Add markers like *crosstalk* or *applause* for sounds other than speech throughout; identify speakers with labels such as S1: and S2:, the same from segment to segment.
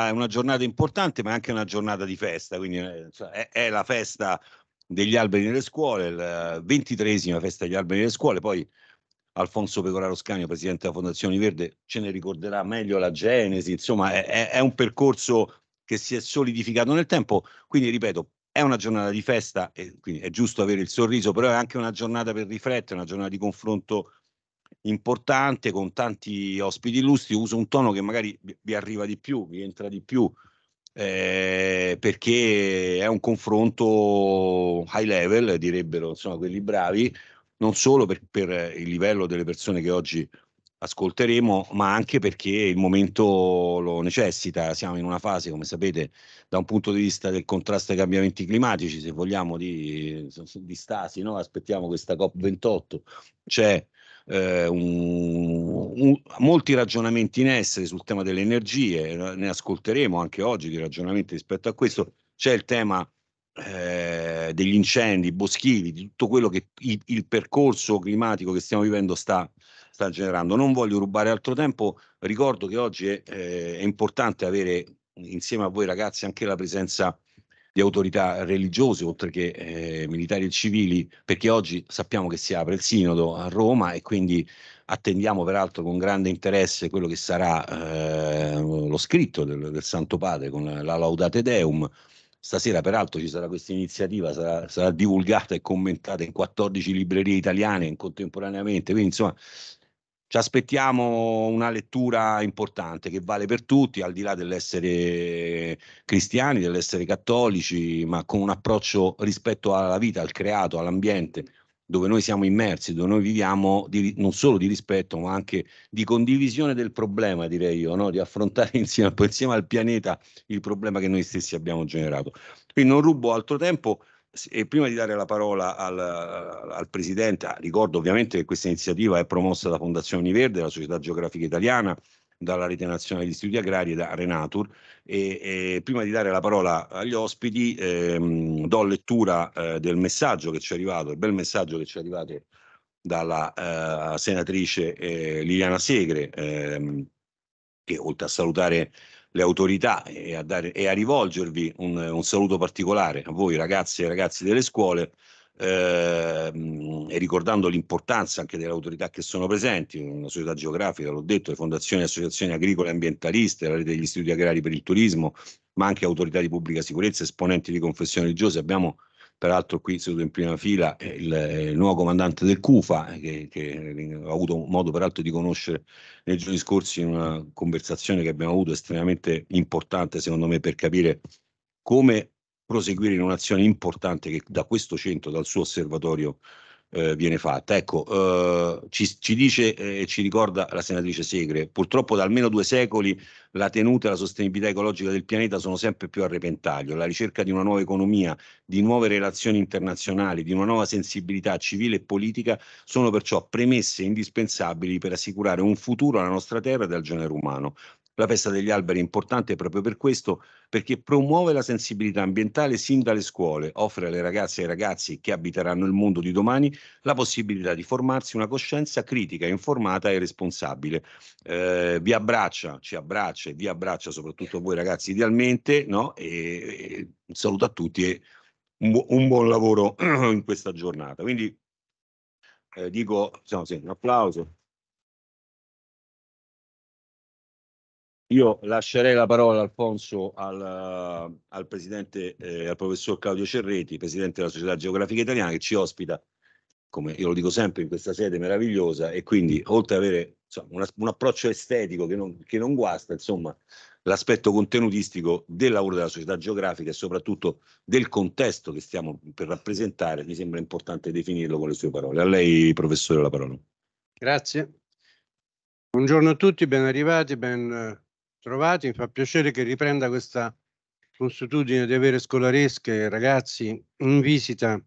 S1: è una giornata importante,
S2: ma è anche una giornata di festa, quindi eh, è, è la festa degli alberi nelle scuole, la ventitresima festa degli alberi nelle scuole, poi Alfonso Pecoraro Scagno, presidente della Fondazione Verde, ce ne ricorderà meglio la genesi, insomma è, è un percorso che si è solidificato nel tempo, quindi ripeto, è una giornata di festa e quindi è giusto avere il sorriso, però è anche una giornata per riflettere, una giornata di confronto importante con tanti ospiti illustri, uso un tono che magari vi arriva di più, vi entra di più, eh, perché è un confronto high level, direbbero insomma, quelli bravi, non solo per, per, il livello delle persone che oggi ascolteremo, ma anche perché il momento lo necessita. Siamo in una fase, come sapete, da un punto di vista del contrasto ai cambiamenti climatici, se vogliamo, di, di stasi, no? aspettiamo questa COP28, c'è eh, un, un, molti ragionamenti in essere sul tema delle energie, ne ascolteremo anche oggi di ragionamenti rispetto a questo. C'è il tema eh, degli incendi boschivi, di tutto quello che il, il percorso climatico che stiamo vivendo sta, sta, generando. Non voglio rubare altro tempo, ricordo che oggi è, eh, è importante avere insieme a voi ragazzi anche la presenza di autorità religiose, oltre che eh, militari e civili, perché oggi sappiamo che si apre il sinodo a Roma e quindi attendiamo peraltro con grande interesse quello che sarà eh, lo scritto del, del, Santo Padre con la Laudate Deum. Stasera peraltro ci sarà questa iniziativa, sarà, sarà divulgata e commentata in 14 librerie italiane contemporaneamente, quindi insomma ci aspettiamo una lettura importante che vale per tutti, al di là dell'essere cristiani, dell'essere cattolici, ma con un approccio rispetto alla vita, al creato, all'ambiente dove noi siamo immersi, dove noi viviamo, di, non solo di rispetto, ma anche di condivisione del problema, direi io, no? di affrontare *laughs* insieme, insieme al pianeta il problema che noi stessi abbiamo generato. Quindi non rubo altro tempo, e prima di dare la parola al, al Presidente, ricordo ovviamente che questa iniziativa è promossa da Fondazione Univerde, la Società Geografica Italiana, dalla Rete Nazionale di Studi Agrari e da Renatur. E, e, prima di dare la parola agli ospiti, ehm, do lettura eh, del messaggio che ci è arrivato, il bel messaggio che ci è arrivato dalla eh, senatrice eh, Liliana Segre, ehm, che oltre a salutare le autorità e a, dare, e a rivolgervi un, un, saluto particolare a voi ragazzi e ragazzi delle scuole eh, e ricordando l'importanza anche delle autorità che sono presenti, una società geografica, l'ho detto, le fondazioni e associazioni agricole e ambientaliste, la rete degli istituti agrari per il turismo, ma anche autorità di pubblica sicurezza, esponenti di confessioni religiose, abbiamo peraltro qui seduto in prima fila il, il nuovo comandante del CUFA, eh, che, che, ho avuto modo peraltro di conoscere nei giorni scorsi in una conversazione che abbiamo avuto estremamente importante secondo me per capire come proseguire in un'azione importante che da questo centro, dal suo osservatorio eh, viene fatta. Ecco, eh, ci, ci, dice eh, e eh, ci ricorda la senatrice Segre, purtroppo da almeno due secoli la tenuta e la sostenibilità ecologica del pianeta sono sempre più a repentaglio. La ricerca di una nuova economia, di nuove relazioni internazionali, di una nuova sensibilità civile e politica sono perciò premesse indispensabili per assicurare un futuro alla nostra terra e al genere umano. La festa degli alberi è importante proprio per questo, perché promuove la sensibilità ambientale sin dalle scuole, offre alle ragazze e ai ragazzi che abiteranno il mondo di domani la possibilità di formarsi una coscienza critica, informata e responsabile. Eh, vi abbraccia, ci abbraccia e vi abbraccia soprattutto voi ragazzi idealmente, no? E, e, un saluto a tutti e un, bu- un buon lavoro *clears throat* in questa giornata. Quindi eh, dico, insomma, sì, un applauso. Io lascerei la parola, Alfonso, al, eh, al presidente, eh, al professor Claudio Cerreti, presidente della Società Geografica Italiana, che ci ospita, come io lo dico sempre, in questa sede meravigliosa. E quindi, oltre ad avere insomma, una, un approccio estetico che non, che non guasta, insomma, l'aspetto contenutistico del lavoro della società geografica e soprattutto del contesto che stiamo per rappresentare, mi sembra importante definirlo con le sue parole. A lei, professore, la parola.
S3: Grazie. Buongiorno a tutti, ben arrivati, ben trovati, mi fa piacere che riprenda questa consuetudine di avere scolaresche e ragazzi in visita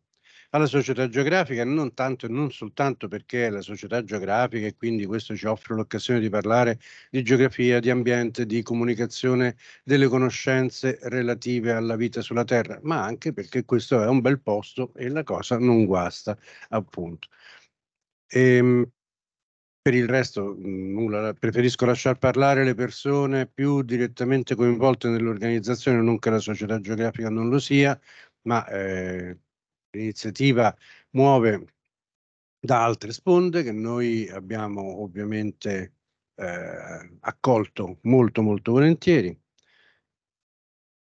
S3: alla società geografica, non tanto e non soltanto perché è la società geografica e quindi questo ci offre l'occasione di parlare di geografia, di ambiente, di comunicazione delle conoscenze relative alla vita sulla Terra, ma anche perché questo è un bel posto e la cosa non guasta, appunto. E, ehm, per il resto mm, nulla, preferisco lasciar parlare le persone più direttamente coinvolte nell'organizzazione, non che la società geografica non lo sia, ma eh, l'iniziativa muove da altre sponde che noi abbiamo ovviamente eh, accolto molto molto volentieri.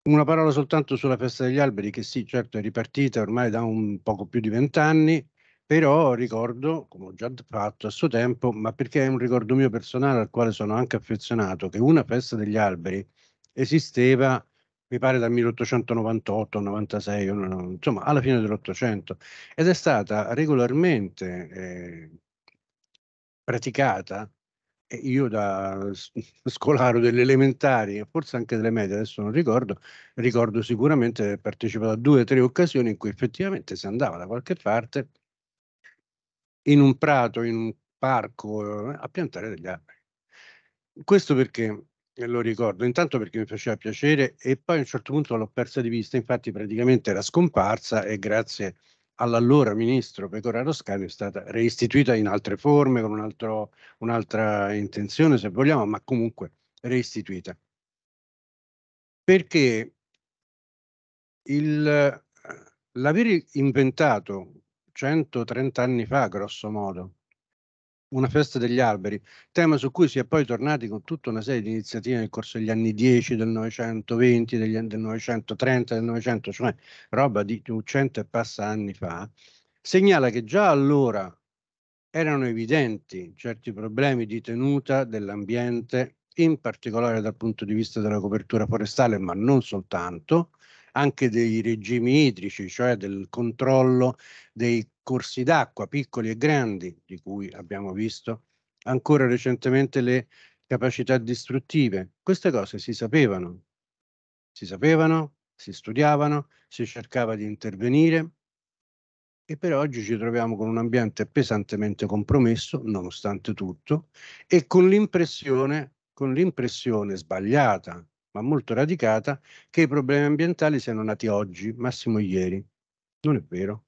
S3: Una parola soltanto sulla festa degli alberi che sì, certo è ripartita ormai da un poco più di vent'anni, però ricordo, come ho già fatto a suo tempo, ma perché è un ricordo mio personale al quale sono anche affezionato, che una festa degli alberi esisteva, mi pare dal 1898, 96, insomma alla fine dell'Ottocento, ed è stata regolarmente eh, praticata, io da scolaro delle elementari, forse anche delle medie, adesso non ricordo, ricordo sicuramente di aver partecipato a due o tre occasioni in cui effettivamente si andava da qualche parte in un prato, in un parco, eh, a piantare degli alberi. Questo perché eh, lo ricordo, intanto perché mi faceva piacere e poi a un certo punto l'ho persa di vista, infatti praticamente era scomparsa e grazie all'allora ministro Pecoraro Scanio è stata reistituita in altre forme, con un altro, un'altra intenzione se vogliamo, ma comunque reistituita. Perché eh, l'aver inventato 130 anni fa, grosso modo. Una festa degli alberi, tema su cui si è poi tornati con tutta una serie di iniziative nel corso degli anni 10, del 920, degli, del 930, del 900, cioè roba di 100 e passa anni fa, segnala che già allora erano evidenti certi problemi di tenuta dell'ambiente, in particolare dal punto di vista della copertura forestale, ma non soltanto, anche dei regimi idrici, cioè del controllo dei corsi d'acqua piccoli e grandi, di cui abbiamo visto ancora recentemente le capacità distruttive. Queste cose si sapevano, si sapevano, si studiavano, si cercava di intervenire e per oggi ci troviamo con un ambiente pesantemente compromesso, nonostante tutto, e con l'impressione, con l'impressione sbagliata, ma molto radicata, che i problemi ambientali siano nati oggi, massimo ieri. Non è vero.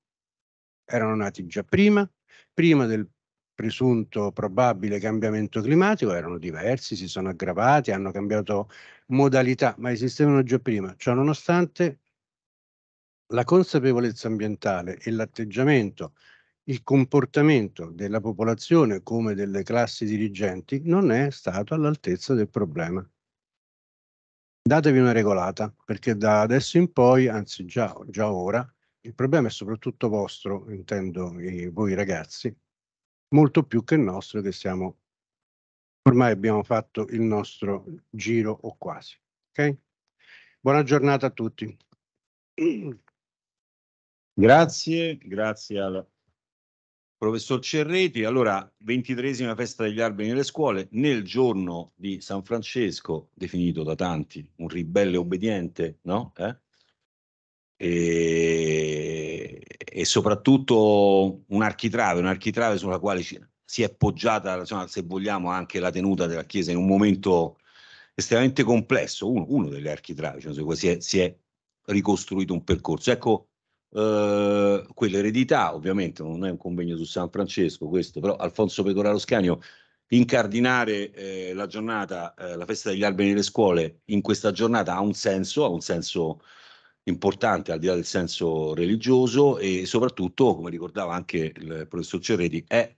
S3: Erano nati già prima, prima del presunto probabile cambiamento climatico, erano diversi, si sono aggravati, hanno cambiato modalità, ma esistevano già prima. Ciononostante, la consapevolezza ambientale e l'atteggiamento, il comportamento della popolazione come delle classi dirigenti non è stato all'altezza del problema datevi una regolata, perché da adesso in poi, anzi già, già ora, il problema è soprattutto vostro, intendo eh, voi ragazzi, molto più che il nostro, che siamo ormai abbiamo fatto il nostro giro o quasi. Ok? Buona giornata a tutti. *clears throat* Grazie, grazie al
S2: Professor Cerreti, allora, ventitresima festa degli alberi nelle scuole, nel giorno di San Francesco, definito da tanti un ribelle obbediente, no? Eh? E, e, soprattutto un architrave sulla quale ci, si è poggiata, insomma, se vogliamo, anche la tenuta della Chiesa in un momento estremamente complesso, uno, uno delle architravi, cioè, si, è, si è ricostruito un percorso. Ecco, eh, quell'eredità, ovviamente non è un convegno su San Francesco questo, però Alfonso Pecoraro Scanio incardinare eh, la giornata, eh, la festa degli alberi nelle scuole in questa giornata ha un senso, ha un senso importante al di là del senso religioso e soprattutto, come ricordava anche il professor Cerredi, è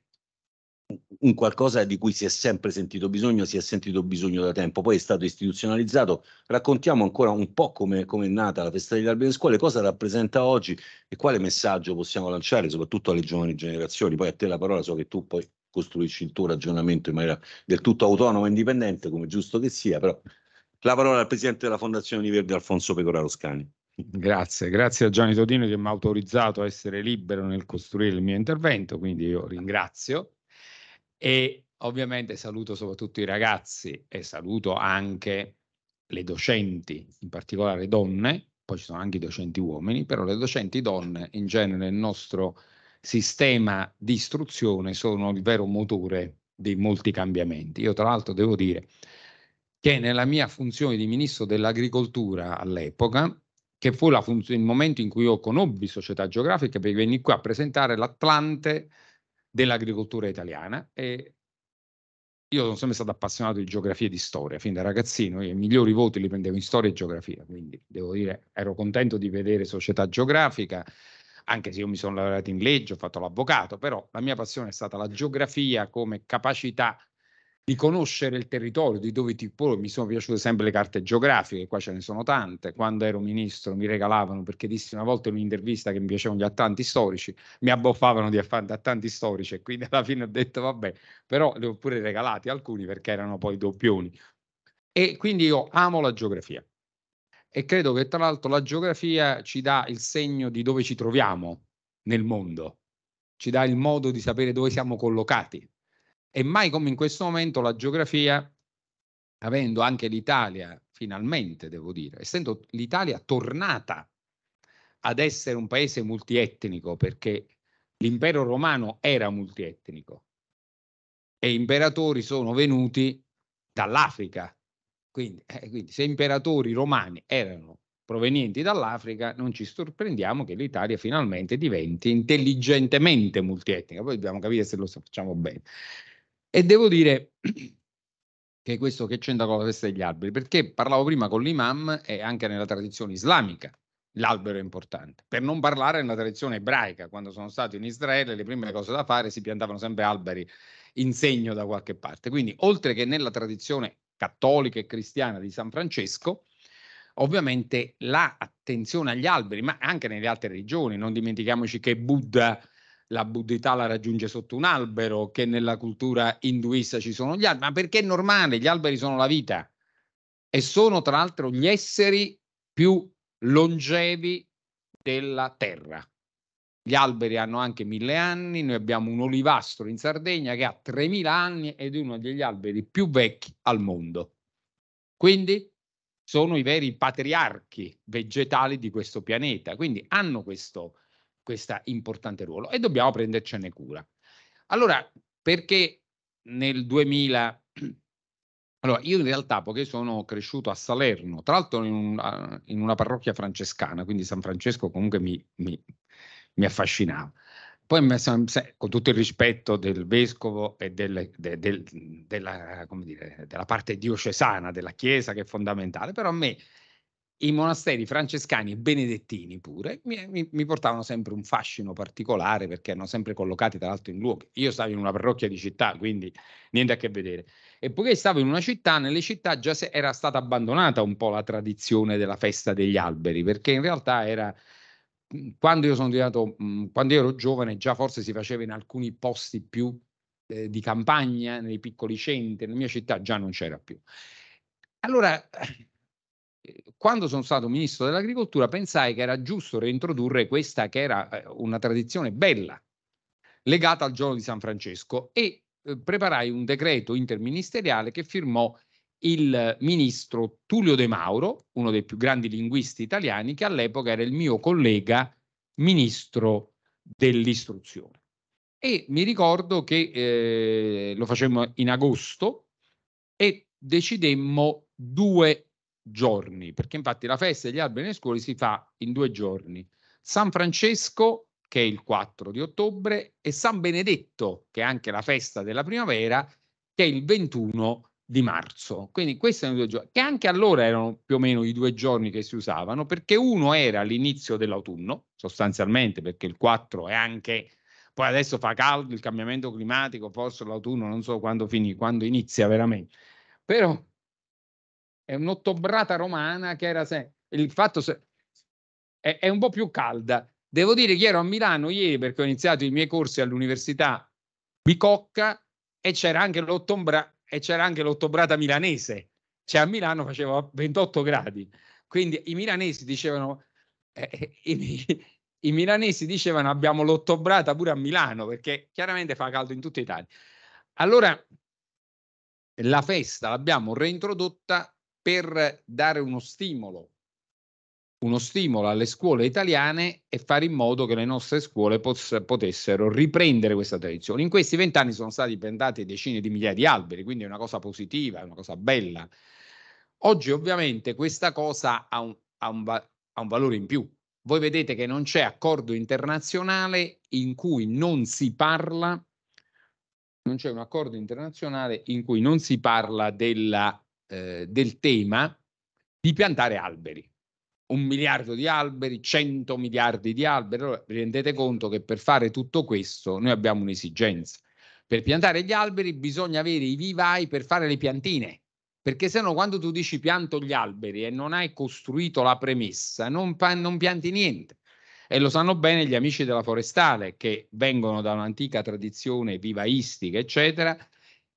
S2: un qualcosa di cui si è sempre sentito bisogno, si è sentito bisogno da tempo, poi è stato istituzionalizzato. Raccontiamo ancora un po' come, come è nata la festa degli alberi delle scuole, cosa rappresenta oggi e quale messaggio possiamo lanciare, soprattutto alle giovani generazioni. Poi a te la parola, so che tu poi costruisci il tuo ragionamento in maniera del tutto autonoma e indipendente, come giusto che sia, però la parola al presidente della Fondazione Univerdi, Alfonso
S4: Pecoraro Scani. Grazie, grazie a Gianni Todino che mi ha autorizzato a essere libero nel costruire il mio intervento, quindi io ringrazio e ovviamente saluto soprattutto i ragazzi e saluto anche le docenti, in particolare donne, poi ci sono anche i docenti uomini, però le docenti donne in genere nel nostro sistema di istruzione sono il vero motore di molti cambiamenti. Io tra l'altro devo dire che nella mia funzione di ministro dell'agricoltura all'epoca, che fu funzione, il momento in cui io conobbi Società Geografica, perché venni qui a presentare l'Atlante dell'agricoltura italiana e io sono sempre stato appassionato di geografia e di storia, fin da ragazzino io i migliori voti li prendevo in storia e geografia, quindi devo dire ero contento di vedere società geografica, anche se io mi sono laureato in legge, ho fatto l'avvocato, però la mia passione è stata la geografia come capacità di conoscere il territorio, di dove ti poi mi sono piaciute sempre le carte geografiche, qua ce ne sono tante, quando ero ministro mi regalavano, perché dissi una volta in un'intervista che mi piacevano gli attanti storici, mi abboffavano di attanti storici e quindi alla fine ho detto vabbè, però le ho pure regalati alcuni perché erano poi doppioni. E quindi io amo la geografia e credo che tra l'altro la geografia ci dà il segno di dove ci troviamo nel mondo, ci dà il modo di sapere dove siamo collocati e mai come in questo momento la geografia, avendo anche l'Italia, finalmente devo dire, essendo l'Italia tornata ad essere un paese multietnico, perché l'impero romano era multietnico e imperatori sono venuti dall'Africa. Quindi, eh, quindi se imperatori romani erano provenienti dall'Africa, non ci sorprendiamo che l'Italia finalmente diventi intelligentemente multietnica. Poi dobbiamo capire se lo facciamo bene. E devo dire *clears throat* che questo che c'entra con la festa degli alberi, perché parlavo prima con l'imam e anche nella tradizione islamica l'albero è importante, per non parlare nella tradizione ebraica, quando sono stato in Israele le prime cose da fare si piantavano sempre alberi in segno da qualche parte. Quindi oltre che nella tradizione cattolica e cristiana di San Francesco, ovviamente l'attenzione agli alberi, ma anche nelle altre religioni, non dimentichiamoci che Buddha la buddità la raggiunge sotto un albero, che nella cultura induista ci sono gli alberi, ma perché è normale, gli alberi sono la vita e sono tra l'altro gli esseri più longevi della terra. Gli alberi hanno anche mille anni, noi abbiamo un olivastro in Sardegna che ha 3000 anni ed è uno degli alberi più vecchi al mondo. Quindi sono i veri patriarchi vegetali di questo pianeta, quindi hanno questo questo importante ruolo e dobbiamo prendercene cura. Allora, perché nel 2000... *clears throat* Allora, io in realtà, poiché sono cresciuto a Salerno, tra l'altro in, un, in una parrocchia francescana, quindi San Francesco comunque mi, mi, mi affascinava. Poi, con tutto il rispetto del vescovo e del, de, de, della, dire, della, parte diocesana della Chiesa, che è fondamentale, però a me i monasteri francescani e benedettini pure mi, mi, mi, portavano sempre un fascino particolare perché erano sempre collocati tra l'altro in luoghi. Io stavo in una parrocchia di città, quindi niente a che vedere. E poiché stavo in una città, nelle città già era stata abbandonata un po' la tradizione della festa degli alberi, perché in realtà era quando io sono diventato quando ero giovane già forse si faceva in alcuni posti più eh, di campagna, nei piccoli centri, nella mia città già non c'era più. Allora Ehm, quando sono stato ministro dell'agricoltura pensai che era giusto reintrodurre questa che era eh, una tradizione bella legata al giorno di San Francesco e eh, preparai un decreto interministeriale che firmò il ministro Tullio De Mauro, uno dei più grandi linguisti italiani, che all'epoca era il mio collega ministro dell'istruzione. E mi ricordo che eh, lo facemmo in agosto e decidemmo due giorni, perché infatti la festa degli alberi nelle scuole si fa in due giorni. San Francesco, che è il 4 di ottobre, e San Benedetto, che è anche la festa della primavera, che è il 21 di marzo. Quindi questi erano i due giorni, che anche allora erano più o meno i due giorni che si usavano, perché uno era l'inizio dell'autunno, sostanzialmente, perché il 4 è anche... Poi adesso fa caldo, il cambiamento climatico, forse l'autunno, non so quando finì, quando inizia veramente. Però è un'ottobrata romana che era sempre... Il fatto se... è, è un po' più calda. Devo dire che ero a Milano ieri perché ho iniziato i miei corsi all'università Bicocca e c'era anche l'ottombra e c'era anche l'ottobrata milanese. Cioè a Milano faceva 28 gradi. Quindi i milanesi dicevano eh, eh i, i, milanesi dicevano abbiamo l'ottobrata pure a Milano perché chiaramente fa caldo in tutta Italia. Allora la festa l'abbiamo reintrodotta per dare uno stimolo, uno stimolo alle scuole italiane e fare in modo che le nostre scuole poss- potessero riprendere questa tradizione. In questi vent'anni sono stati piantati decine di migliaia di alberi, quindi è una cosa positiva, è una cosa bella. Oggi ovviamente questa cosa ha un, ha un, va- ha un valore in più. Voi vedete che non c'è accordo internazionale in cui non si parla non c'è un accordo internazionale in cui non si parla della eh, del tema di piantare alberi. Un miliardo di alberi, 100 miliardi di alberi. Allora, rendete conto che per fare tutto questo noi abbiamo un'esigenza. Per piantare gli alberi bisogna avere i vivai per fare le piantine perché se no quando tu dici pianto gli alberi e non hai costruito la premessa, non, pa- non, pianti niente. E lo sanno bene gli amici della forestale che vengono da un'antica tradizione vivaistica, eccetera.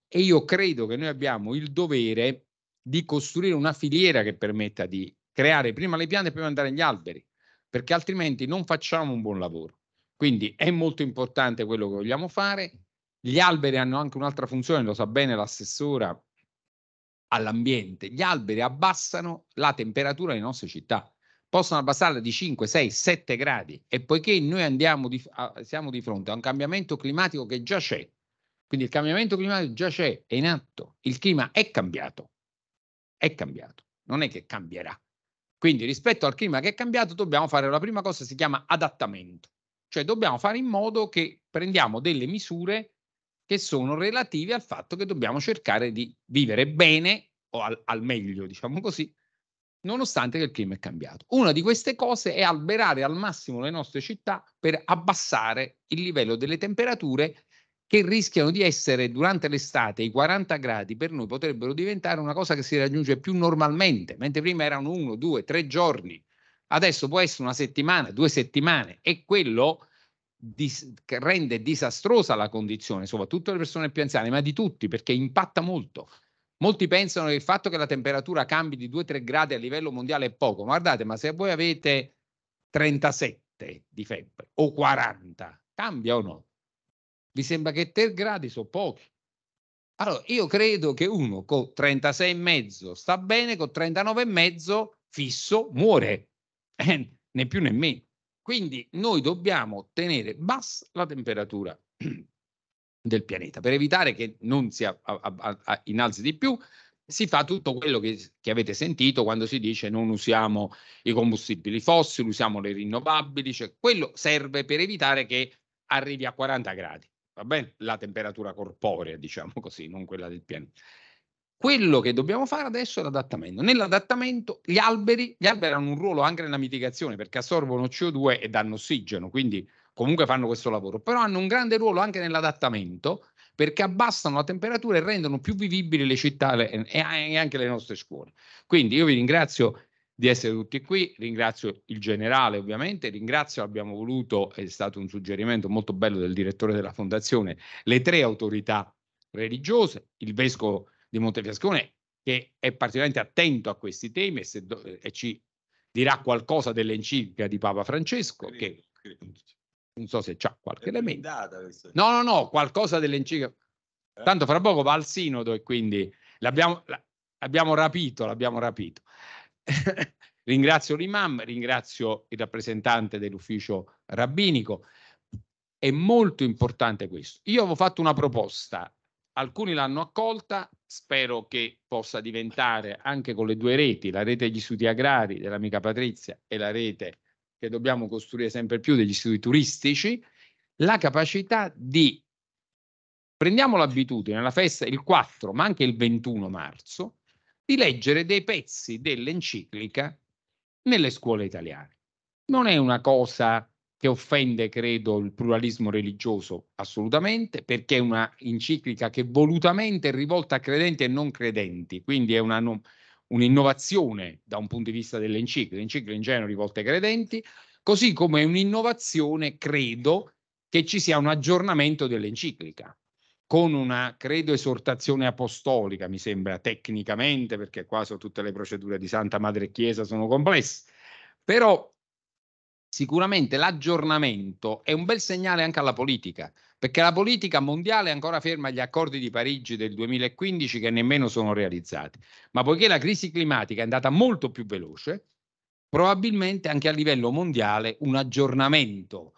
S4: E io credo che noi abbiamo il dovere di costruire una filiera che permetta di creare prima le piante e poi mandare gli alberi, perché altrimenti non facciamo un buon lavoro. Quindi è molto importante quello che vogliamo fare. Gli alberi hanno anche un'altra funzione, lo sa bene l'assessora all'ambiente. Gli alberi abbassano la temperatura delle nostre città, possono abbassarla di 5, 6, 7 gradi e poiché noi di, siamo di fronte a un cambiamento climatico che già c'è, quindi il cambiamento climatico già c'è, è in atto, il clima è cambiato, è cambiato, non è che cambierà. Quindi rispetto al clima che è cambiato dobbiamo fare la prima cosa, si chiama adattamento, cioè dobbiamo fare in modo che prendiamo delle misure che sono relative al fatto che dobbiamo cercare di vivere bene o al, al meglio, diciamo così, nonostante che il clima è cambiato. Una di queste cose è alberare al massimo le nostre città per abbassare il livello delle temperature che rischiano di essere durante l'estate i 40 gradi per noi potrebbero diventare una cosa che si raggiunge più normalmente, mentre prima erano uno, due, tre giorni, adesso può essere una settimana, due settimane e quello dis- rende disastrosa la condizione, soprattutto delle persone più anziane, ma di tutti perché impatta molto. Molti pensano che il fatto che la temperatura cambi di 2-3 gradi a livello mondiale è poco, guardate, ma se voi avete 37 di febbre o 40, cambia o no? mi sembra che 3 gradi sono pochi. Allora, io credo che uno con 36,5 sta bene, con 39,5 fisso muore, *laughs* eh, né più né meno. Quindi noi dobbiamo tenere bassa la temperatura *clears throat* del pianeta per evitare che non si a, a, innalzi di più. Si fa tutto quello che, che avete sentito quando si dice non usiamo i combustibili fossili, usiamo le rinnovabili, cioè quello serve per evitare che arrivi a 40 gradi va bene? La temperatura corporea, diciamo *laughs* così, non quella del pianeta. Quello che dobbiamo fare adesso è l'adattamento. Nell'adattamento gli alberi, gli alberi hanno un ruolo anche nella mitigazione perché assorbono CO2 e danno ossigeno, quindi comunque fanno questo lavoro, però hanno un grande ruolo anche nell'adattamento perché abbassano la temperatura e rendono più vivibili le città e, anche le nostre scuole. Quindi io vi ringrazio di essere tutti qui. Ringrazio il generale, ovviamente, ringrazio, abbiamo voluto, è stato un suggerimento molto bello del direttore della fondazione, le tre autorità religiose, il vescovo di Montefiascone che è particolarmente attento a questi temi e, se, eh, e ci dirà qualcosa dell'enciclica di Papa Francesco che non so se c'ha qualche elemento. No, no, no, qualcosa dell'enciclica. Eh? Tanto fra poco va al sinodo e quindi l'abbiamo, l'abbiamo rapito, l'abbiamo rapito. *laughs* ringrazio l'imam, ringrazio il rappresentante dell'ufficio rabbinico. È molto importante questo. Io avevo fatto una proposta, alcuni l'hanno accolta, spero che possa diventare anche con le due reti, la rete degli studi agrari dell'amica Patrizia e la rete che dobbiamo costruire sempre più degli studi turistici, la capacità di prendiamo l'abitudine alla festa il 4, ma anche il 21 marzo, di leggere dei pezzi dell'enciclica nelle scuole italiane. Non è una cosa che offende, credo, il pluralismo religioso assolutamente, perché è una enciclica che volutamente è rivolta a credenti e non credenti, quindi è una, un'innovazione da un punto di vista dell'enciclica, l'enciclica in genere rivolta ai credenti, così come è un'innovazione, credo, che ci sia un aggiornamento dell'enciclica con una, credo, esortazione apostolica, mi sembra, tecnicamente, perché qua sono tutte le procedure di Santa Madre Chiesa sono complesse, però sicuramente l'aggiornamento è un bel segnale anche alla politica, perché la politica mondiale è ancora ferma agli accordi di Parigi del 2015 che nemmeno sono realizzati, ma poiché la crisi climatica è andata molto più veloce, probabilmente anche a livello mondiale un aggiornamento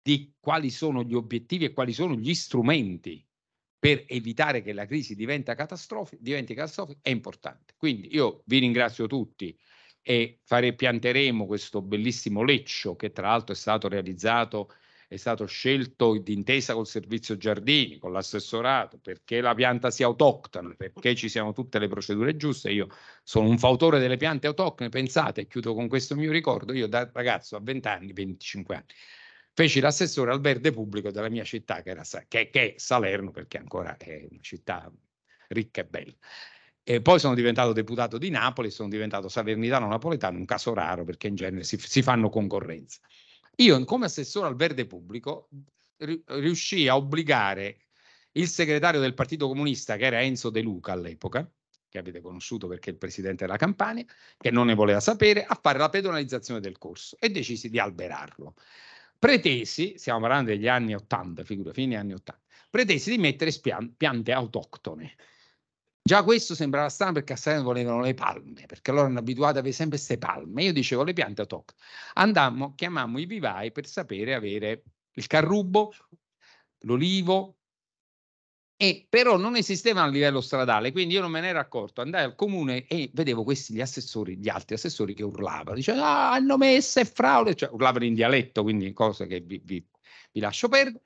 S4: di quali sono gli obiettivi e quali sono gli strumenti per evitare che la crisi catastrofi, diventi catastrofica è importante. Quindi io vi ringrazio tutti e fare, pianteremo questo bellissimo leccio che tra l'altro è stato realizzato, è stato scelto d'intesa col servizio giardini, con l'assessorato, perché la pianta sia autoctona, perché ci siano tutte le procedure giuste. Io sono un fautore delle piante autoctone, pensate, chiudo con questo mio ricordo, io da ragazzo a 20 anni, 25 anni, Feci l'assessore al verde pubblico della mia città, che, era, che, che è Salerno, perché ancora è una città ricca e bella. E poi sono diventato deputato di Napoli, sono diventato salernitano napoletano, un caso raro perché in genere si, si fanno concorrenza. Io come assessore al verde pubblico riuscii a obbligare il segretario del Partito Comunista, che era Enzo De Luca all'epoca, che avete conosciuto perché è il presidente della Campania, che non ne voleva sapere, a fare la pedonalizzazione del corso e decisi di alberarlo pretesi, stiamo parlando degli anni 80, figura, fine anni 80, pretesi di mettere spian- piante autoctone. Già questo sembrava strano perché a Salerno volevano le palme, perché loro erano abituati ad avere sempre queste palme. Io dicevo le piante autoctone. Andammo, chiamammo i vivai per sapere avere il carrubo, l'olivo, e però non esistevano a livello stradale, quindi io non me ne ero accorto. Andai al comune e vedevo questi gli assessori, gli altri assessori che urlavano, dicevano ah, hanno messo e fraude, cioè urlavano in dialetto, quindi cosa che vi, vi, vi lascio perdere.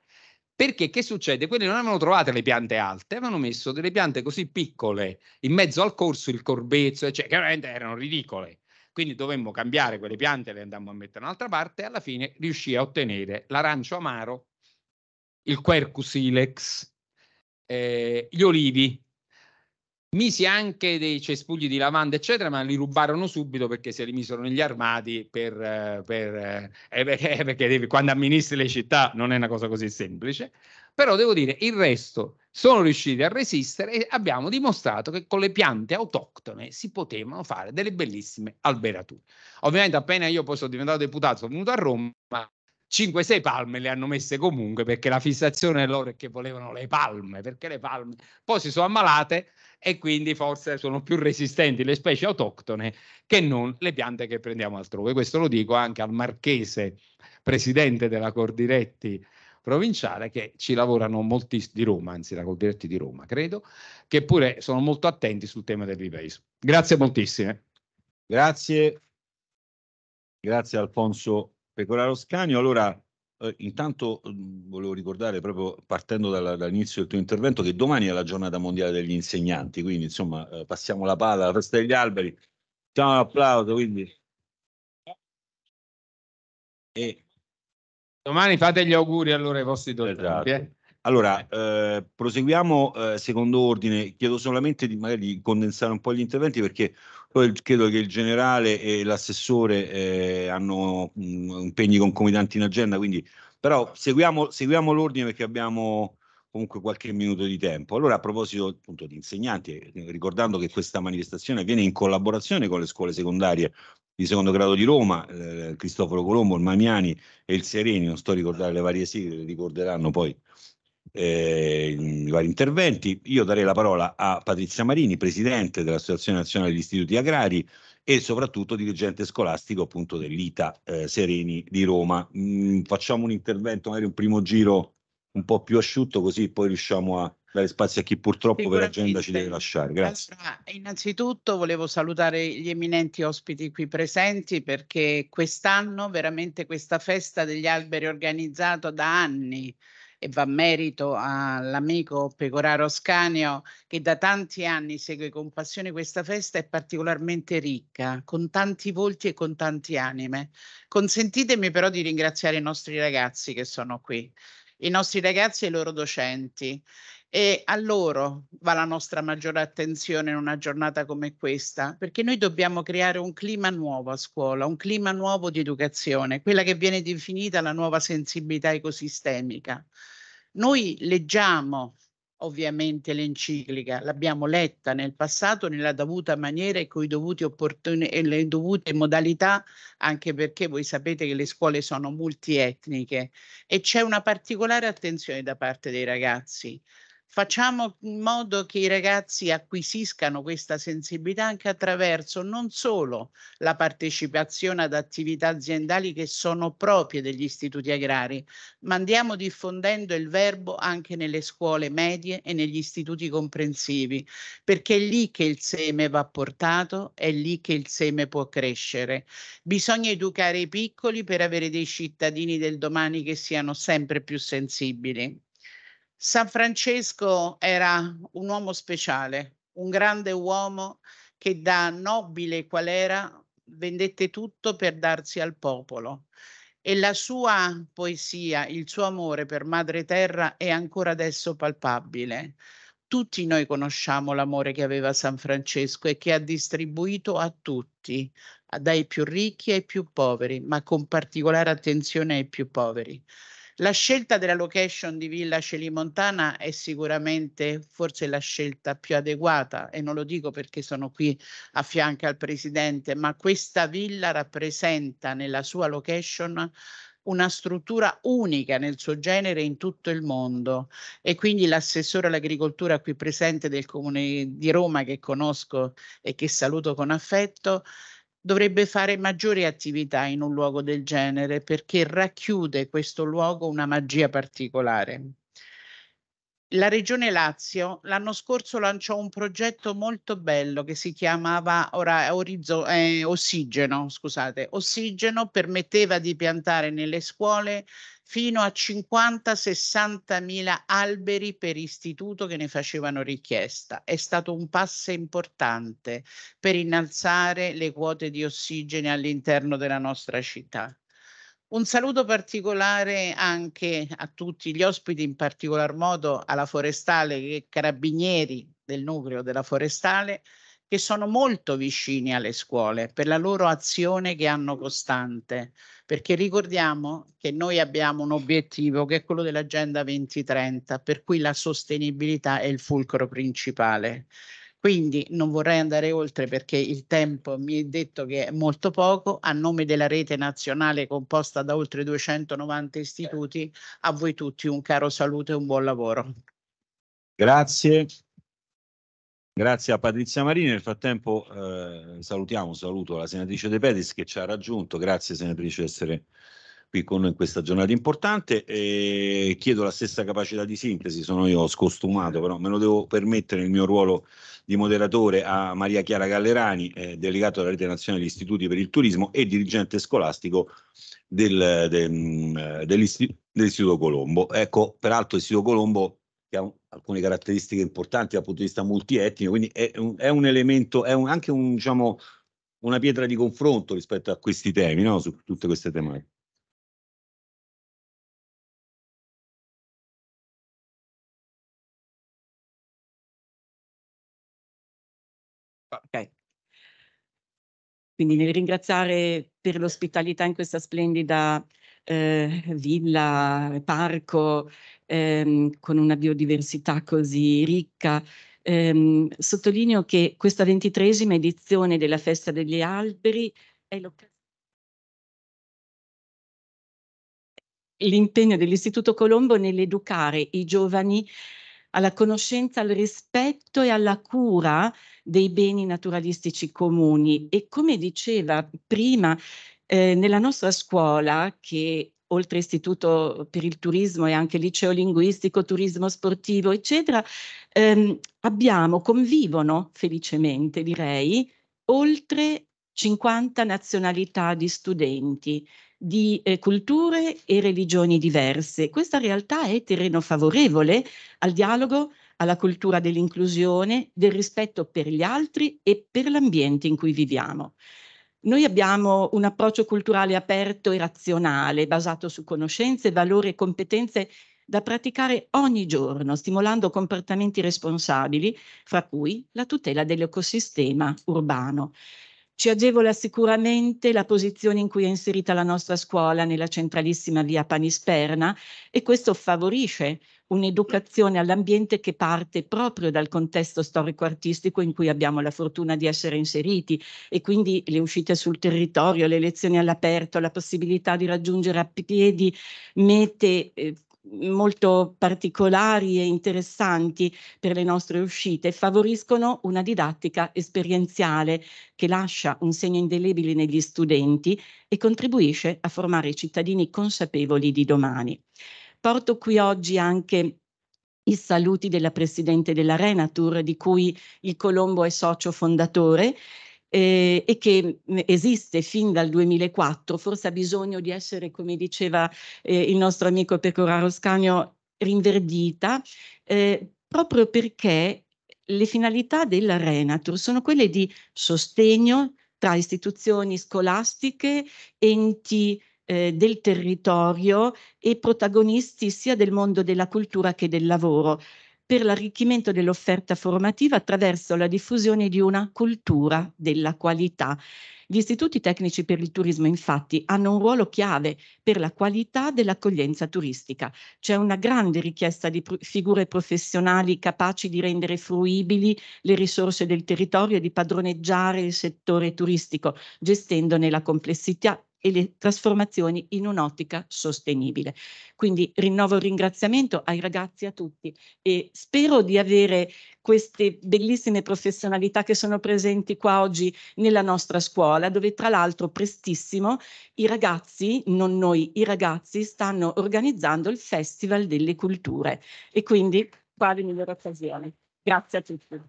S4: Perché che succede? Quelli non avevano trovato le piante alte, avevano messo delle piante così piccole in mezzo al corso, il corbezzo, cioè, che veramente erano ridicole. Quindi dovemmo cambiare quelle piante, le andammo a mettere da un'altra parte e alla fine riuscì a ottenere l'arancio amaro, il quercus ilex, eh, gli olivi. Misi anche dei cespugli di lavanda, eccetera, ma li rubarono subito perché se li misero negli armati per, eh, per, eh, *laughs* eh, perché, perché devi, quando amministri le città non è una cosa così semplice. Però devo dire, il resto sono riusciti a resistere e abbiamo dimostrato che con le piante autoctone si potevano fare delle bellissime alberature. Ovviamente appena io poi sono diventato deputato, sono venuto a Roma, 5-6 palme le hanno messe comunque perché la fissazione loro è che volevano le palme, perché le palme poi si sono ammalate e quindi forse sono più resistenti le specie autoctone che non le piante che prendiamo altrove. Questo lo dico anche al marchese presidente della Cordiretti provinciale che ci lavorano molti di Roma, anzi la Cordiretti di Roma, credo, che pure sono molto attenti sul tema del ripeso. Grazie moltissime. Grazie.
S2: Grazie Alfonso Pecoraro Scanio, allora eh, intanto mm, volevo ricordare proprio partendo dalla, dall'inizio del tuo intervento che domani è la giornata mondiale degli insegnanti, quindi insomma eh, passiamo la palla alla festa degli alberi, facciamo un applauso quindi.
S4: E... Domani fate gli auguri allora ai vostri docenti. Esatto. Eh.
S2: Allora, eh, proseguiamo eh, secondo ordine. Chiedo solamente di magari condensare un po' gli interventi perché poi credo che il generale e l'assessore eh, hanno mh, mm, impegni concomitanti in agenda, quindi però seguiamo, seguiamo l'ordine perché abbiamo comunque qualche minuto di tempo. Allora, a proposito appunto di insegnanti, eh, ricordando che questa manifestazione avviene in collaborazione con le scuole secondarie di secondo grado di Roma, eh, Cristoforo Colombo, il Mamiani e il Sereni, non sto a ricordare le varie sigle, le ricorderanno poi eh, i vari interventi. Io darei la parola a Patrizia Marini, presidente dell'Associazione Nazionale degli Istituti Agrari e soprattutto dirigente scolastico appunto dell'ITA eh, Sereni di Roma. Mm, facciamo un intervento, magari un primo giro un po' più asciutto, così poi riusciamo a dare spazio a chi purtroppo per agenda ci deve lasciare. Grazie.
S5: Allora, innanzitutto volevo salutare gli eminenti ospiti qui presenti perché quest'anno veramente questa festa degli alberi organizzata da anni e va merito all'amico Pecoraro Scanio che da tanti anni segue con passione questa festa, è particolarmente ricca, con tanti volti e con tante anime. Consentitemi però di ringraziare i nostri ragazzi che sono qui, i nostri ragazzi e i loro docenti e a loro va la nostra maggiore attenzione in una giornata come questa, perché noi dobbiamo creare un clima nuovo a scuola, un clima nuovo di educazione, quella che viene definita la nuova sensibilità ecosistemica. Noi leggiamo ovviamente l'enciclica, l'abbiamo letta nel passato nella dovuta maniera e con i dovuti opportuni e le dovute modalità, anche perché voi sapete che le scuole sono multietniche e c'è una particolare attenzione da parte dei ragazzi Facciamo in modo che i ragazzi acquisiscano questa sensibilità anche attraverso non solo la partecipazione ad attività aziendali che sono proprie degli istituti agrari, ma andiamo diffondendo il verbo anche nelle scuole medie e negli istituti comprensivi, perché è lì che il seme va portato, è lì che il seme può crescere. Bisogna educare i piccoli per avere dei cittadini del domani che siano sempre più sensibili. San Francesco era un uomo speciale, un grande uomo che da nobile qual era vendette tutto per darsi al popolo e la sua poesia, il suo amore per Madre Terra è ancora adesso palpabile. Tutti noi conosciamo l'amore che aveva San Francesco e che ha distribuito a tutti, dai più ricchi ai più poveri, ma con particolare attenzione ai più poveri. La scelta della location di Villa Celimontana è sicuramente forse la scelta più adeguata e non lo dico perché sono qui a fianco al presidente, ma questa villa rappresenta nella sua location una struttura unica nel suo genere in tutto il mondo e quindi l'assessore all'agricoltura qui presente del comune di Roma che conosco e che saluto con affetto dovrebbe fare maggiori attività in un luogo del genere perché racchiude questo luogo una magia particolare. La Regione Lazio l'anno scorso lanciò un progetto molto bello che si chiamava ora, Orizzo, eh, Ossigeno, scusate. Ossigeno permetteva di piantare nelle scuole fino a 50-60 mila alberi per istituto che ne facevano richiesta. È stato un passo importante per innalzare le quote di ossigeno all'interno della nostra città. Un saluto particolare anche a tutti gli ospiti, in particolar modo alla Forestale e Carabinieri del nucleo della Forestale che sono molto vicini alle scuole per la loro azione che hanno costante, perché ricordiamo che noi abbiamo un obiettivo che è quello dell'Agenda 2030, per cui la sostenibilità è il fulcro principale. Quindi non vorrei andare oltre perché il tempo mi è detto che è molto poco. A nome della rete nazionale composta da oltre 290 istituti, a voi tutti un caro saluto e un buon lavoro.
S2: Grazie. Grazie a Patrizia Marini. Nel frattempo eh, salutiamo, saluto la senatrice De Pedis che ci ha raggiunto. Grazie senatrice di essere qui con noi in questa giornata importante. E chiedo la stessa capacità di sintesi, sono io scostumato, però me lo devo permettere il mio ruolo di moderatore a Maria Chiara Gallerani, eh, delegato alla rete nazionale degli istituti per il turismo e dirigente scolastico del, de, eh, dell'istituto, dell'istituto Colombo. Ecco, peraltro l'Istituto Colombo che ha alcune caratteristiche importanti dal punto di vista multietnico, quindi è un, è un elemento, è un, anche un, diciamo, una pietra di confronto rispetto a questi temi, no? su
S1: tutte queste tematiche.
S6: Quindi nel ringraziare per l'ospitalità in questa splendida eh, villa, parco, ehm, con una biodiversità così ricca, ehm, sottolineo che questa ventitresima edizione della Festa degli Alberi è l'occasione l'impegno dell'Istituto Colombo nell'educare i giovani alla conoscenza, al rispetto e alla cura dei beni naturalistici comuni. E come diceva prima, eh, nella nostra scuola, che oltre istituto per il turismo e anche liceo linguistico, turismo sportivo, eccetera, ehm, abbiamo, convivono felicemente direi, oltre 50 nazionalità di studenti di eh, culture e religioni diverse. Questa realtà è terreno favorevole al dialogo, alla cultura dell'inclusione, del rispetto per gli altri e per l'ambiente in cui viviamo. Noi abbiamo un approccio culturale aperto e razionale, basato su conoscenze, valori e competenze da praticare ogni giorno, stimolando comportamenti responsabili, fra cui la tutela dell'ecosistema urbano. Ci agevola sicuramente la posizione in cui è inserita la nostra scuola nella centralissima via Panisperna e questo favorisce un'educazione all'ambiente che parte proprio dal contesto storico-artistico in cui abbiamo la fortuna di essere inseriti e quindi le uscite sul territorio, le lezioni all'aperto, la possibilità di raggiungere a piedi mete eh, molto particolari e interessanti per le nostre uscite, favoriscono una didattica esperienziale che lascia un segno indelebile negli studenti e contribuisce a formare i cittadini consapevoli di domani. Porto qui oggi anche i saluti della Presidente della Renatur, di cui il Colombo è socio fondatore, eh, e che mhmm, esiste fin dal 2004, forse ha bisogno di essere, come diceva eh, il nostro amico Pecoraro Scagno, rinverdita, eh, proprio perché le finalità della Renatur sono quelle di sostegno tra istituzioni scolastiche, enti eh, del territorio e protagonisti sia del mondo della cultura che del lavoro per l'arricchimento dell'offerta formativa attraverso la diffusione di una cultura della qualità. Gli istituti tecnici per il turismo infatti hanno un ruolo chiave per la qualità dell'accoglienza turistica. C'è una grande richiesta di pr- figure professionali capaci di rendere fruibili le risorse del territorio e di padroneggiare il settore turistico, gestendone la complessità, e le trasformazioni in un'ottica sostenibile. Quindi rinnovo il ringraziamento ai ragazzi e a tutti e spero di avere queste bellissime professionalità che sono presenti qua oggi nella nostra scuola, dove tra l'altro prestissimo i ragazzi, non noi, i ragazzi stanno organizzando il Festival delle Culture e quindi qua quale migliore occasione. Grazie a tutti.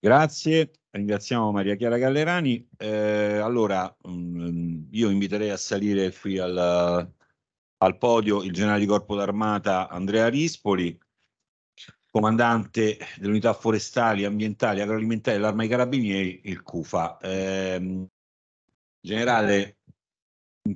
S2: Grazie. Ringraziamo Maria Chiara Gallerani. Eh, allora, mh, mm, mm, io inviterei a salire qui al, al, podio il generale di corpo d'armata Andrea Rispoli, comandante dell'unità forestali, ambientali, agroalimentari dell'arma dei carabinieri, il CUFA. Eh, generale,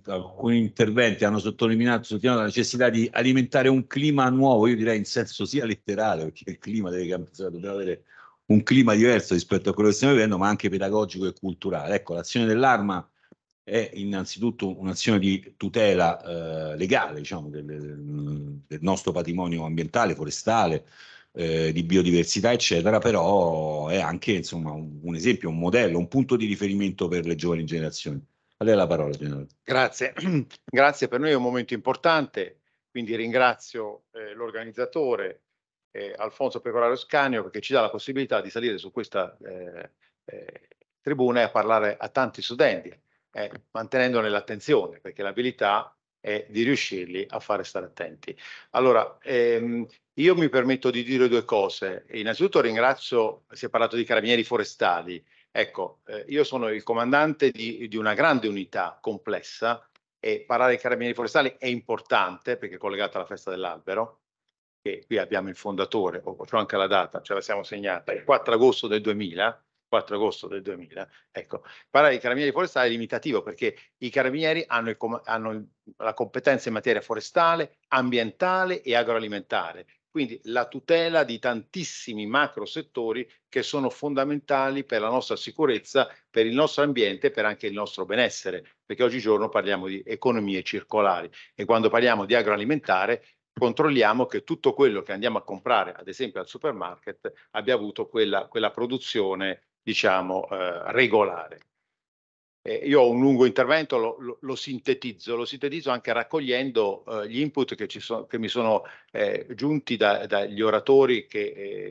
S2: alcuni interventi hanno sottolineato la necessità di alimentare un clima nuovo, io direi in senso sia letterale, perché il clima deve, deve avere un clima diverso rispetto a quello che stiamo vivendo, ma anche pedagogico e culturale. Ecco, l'azione dell'arma è innanzitutto un'azione di tutela eh, legale diciamo, del, del, nostro patrimonio ambientale, forestale, eh, di biodiversità, eccetera, però è anche insomma, un, un, esempio, un modello, un punto di riferimento per le giovani generazioni. A lei la parola, generale.
S7: Grazie, *clears throat* grazie, per noi è un momento importante, quindi ringrazio eh, l'organizzatore eh, Alfonso Pecoraro Scanio perché ci dà la possibilità di salire su questa eh, eh, tribuna e parlare a tanti studenti, eh, mantenendone l'attenzione, perché l'abilità è di riuscirli a fare stare attenti. Allora, ehm, io mi permetto di dire due cose. Innanzitutto ringrazio, si è parlato di carabinieri forestali. Ecco, eh, io sono il comandante di, di una grande unità complessa e parlare di carabinieri forestali è importante perché è collegata alla festa dell'albero, che qui abbiamo il fondatore, ho anche la data, ce la siamo segnata, il 4 agosto del 2000, 4 agosto del 2000, ecco, parlare di carabinieri forestali è limitativo perché i carabinieri hanno, il, hanno la competenza in materia forestale, ambientale e agroalimentare, quindi la tutela di tantissimi macro settori che sono fondamentali per la nostra sicurezza, per il nostro ambiente e per anche il nostro benessere, perché oggigiorno parliamo di economie circolari e quando parliamo di agroalimentare controlliamo che tutto quello che andiamo a comprare, ad esempio al supermarket, abbia avuto quella, quella produzione, diciamo, eh, regolare. Eh, io ho un lungo intervento, lo, lo, lo sintetizzo, lo sintetizzo anche raccogliendo eh, gli input che, so, che mi sono eh, giunti da, dagli oratori che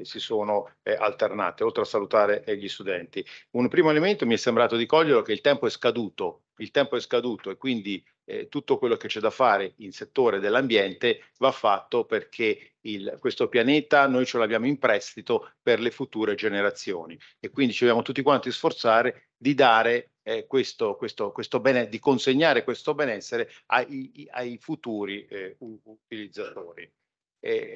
S7: eh, si sono eh, alternati, oltre a salutare eh, gli studenti. Un primo elemento mi è sembrato di coglierlo che il tempo è scaduto, il tempo è scaduto e quindi eh, tutto quello che c'è da fare in settore dell'ambiente va fatto perché il, questo pianeta noi ce l'abbiamo in prestito per le future generazioni e quindi ci dobbiamo tutti quanti sforzare di dare eh, questo, questo, questo bene, di consegnare questo benessere ai, ai futuri eh, utilizzatori.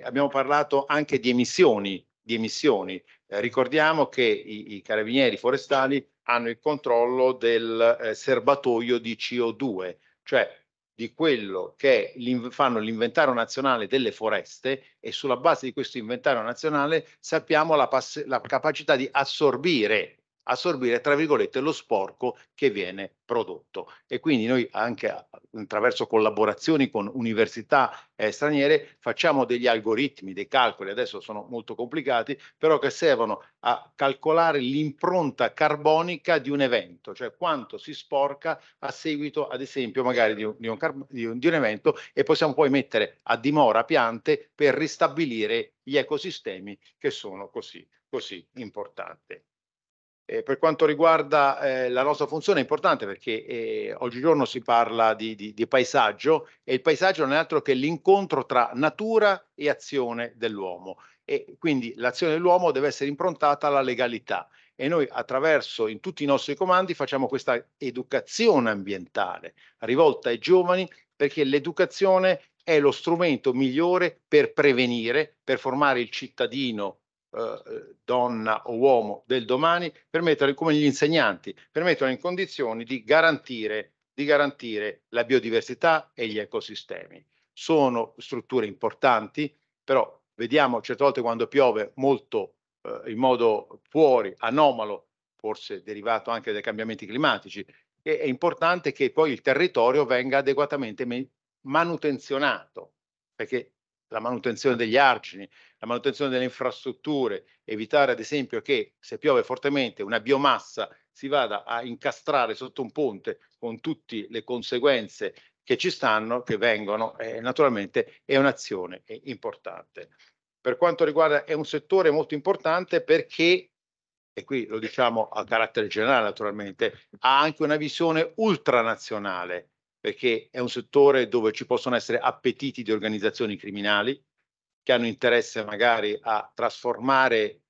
S7: abbiamo parlato anche di emissioni di emissioni. Eh, ricordiamo che i, i, carabinieri forestali hanno il controllo del eh, serbatoio di CO2, cioè di quello che fanno l'inventario nazionale delle foreste e sulla base di questo inventario nazionale sappiamo la, la capacità di assorbire assorbire, tra virgolette, lo sporco che viene prodotto. E quindi noi anche attraverso collaborazioni con università eh, straniere facciamo degli algoritmi, dei calcoli, adesso sono molto complicati, però che servono a calcolare l'impronta carbonica di un evento, cioè quanto si sporca a seguito, ad esempio, magari di un, di un, di un, di un evento e possiamo poi mettere a dimora piante per ristabilire gli ecosistemi che sono così, così importanti. Eh, per quanto riguarda eh, la nostra funzione è importante perché eh, oggigiorno si parla di, di, di, paesaggio e il paesaggio non è altro che l'incontro tra natura e azione dell'uomo e quindi l'azione dell'uomo deve essere improntata alla legalità e noi attraverso in tutti i nostri comandi facciamo questa educazione ambientale rivolta ai giovani perché l'educazione è lo strumento migliore per prevenire, per formare il cittadino eh, donna o uomo del domani, per metterli come gli insegnanti, per metterli in condizioni di garantire, di garantire la biodiversità e gli ecosistemi. Sono strutture importanti, però vediamo certe volte quando piove molto eh, in modo fuori, anomalo, forse derivato anche dai cambiamenti climatici, e è importante che poi il territorio venga adeguatamente manutenzionato, perché la manutenzione degli argini, la manutenzione delle infrastrutture, evitare ad esempio che se piove fortemente una biomassa si vada a incastrare sotto un ponte con tutte le conseguenze che ci stanno, che vengono, eh, naturalmente è un'azione eh, importante. Per quanto riguarda, è un settore molto importante perché, e qui lo diciamo a carattere generale naturalmente, ha anche una visione ultranazionale, perché è un settore dove ci possono essere appetiti di organizzazioni criminali, che hanno interesse magari a trasformare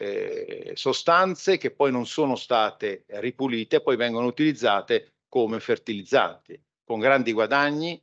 S7: eh, sostanze che poi non sono state ripulite e poi vengono utilizzate come fertilizzanti, con grandi guadagni